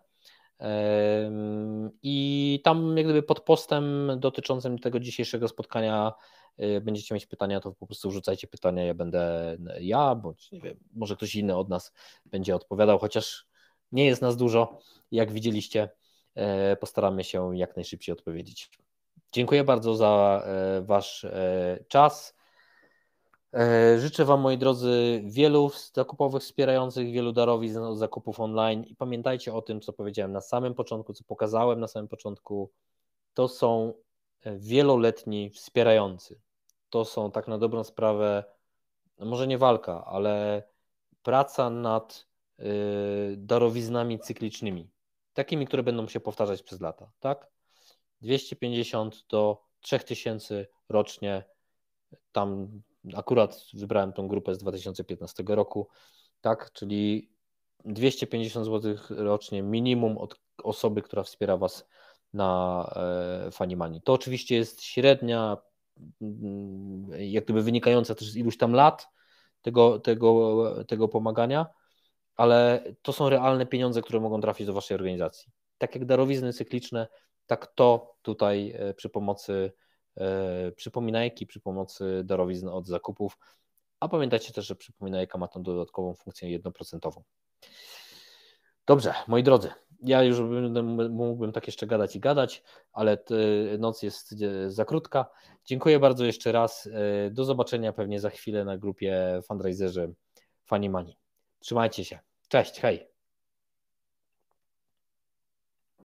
I tam jak gdyby pod postem dotyczącym tego dzisiejszego spotkania y, będziecie mieć pytania, to po prostu rzucajcie pytania, ja będę ja, bądź nie wiem, może ktoś inny od nas będzie odpowiadał, chociaż nie jest nas dużo, jak widzieliście, e, postaramy się jak najszybciej odpowiedzieć. Dziękuję bardzo za e, Wasz e, czas. E, życzę Wam, moi drodzy, wielu zakupowych wspierających, wielu darowizn od zakupów online i pamiętajcie o tym, co powiedziałem na samym początku, co pokazałem na samym początku. To są e, wieloletni wspierający. To są tak na dobrą sprawę, no może nie walka, ale praca nad e, darowiznami cyklicznymi, takimi, które będą się powtarzać przez lata, tak? 250 do 3000 rocznie, tam akurat wybrałem tą grupę z 2015 roku, tak, czyli 250 zł rocznie minimum od osoby, która wspiera Was na e, Fanimani. To oczywiście jest średnia, mm, jak gdyby wynikająca też z iluś tam lat tego, tego, tego pomagania, ale to są realne pieniądze, które mogą trafić do Waszej organizacji. Tak jak darowizny cykliczne, tak to tutaj e, przy pomocy E, przypominajki przy pomocy darowizn od zakupów, a pamiętajcie też, że przypominajka ma tą dodatkową funkcję 1%. Dobrze, moi drodzy, ja już mógłbym tak jeszcze gadać i gadać, ale noc jest e, za krótka. Dziękuję bardzo jeszcze raz. E, do zobaczenia pewnie za chwilę na grupie fundraiserzy Fani Mani. Trzymajcie się. Cześć, hej.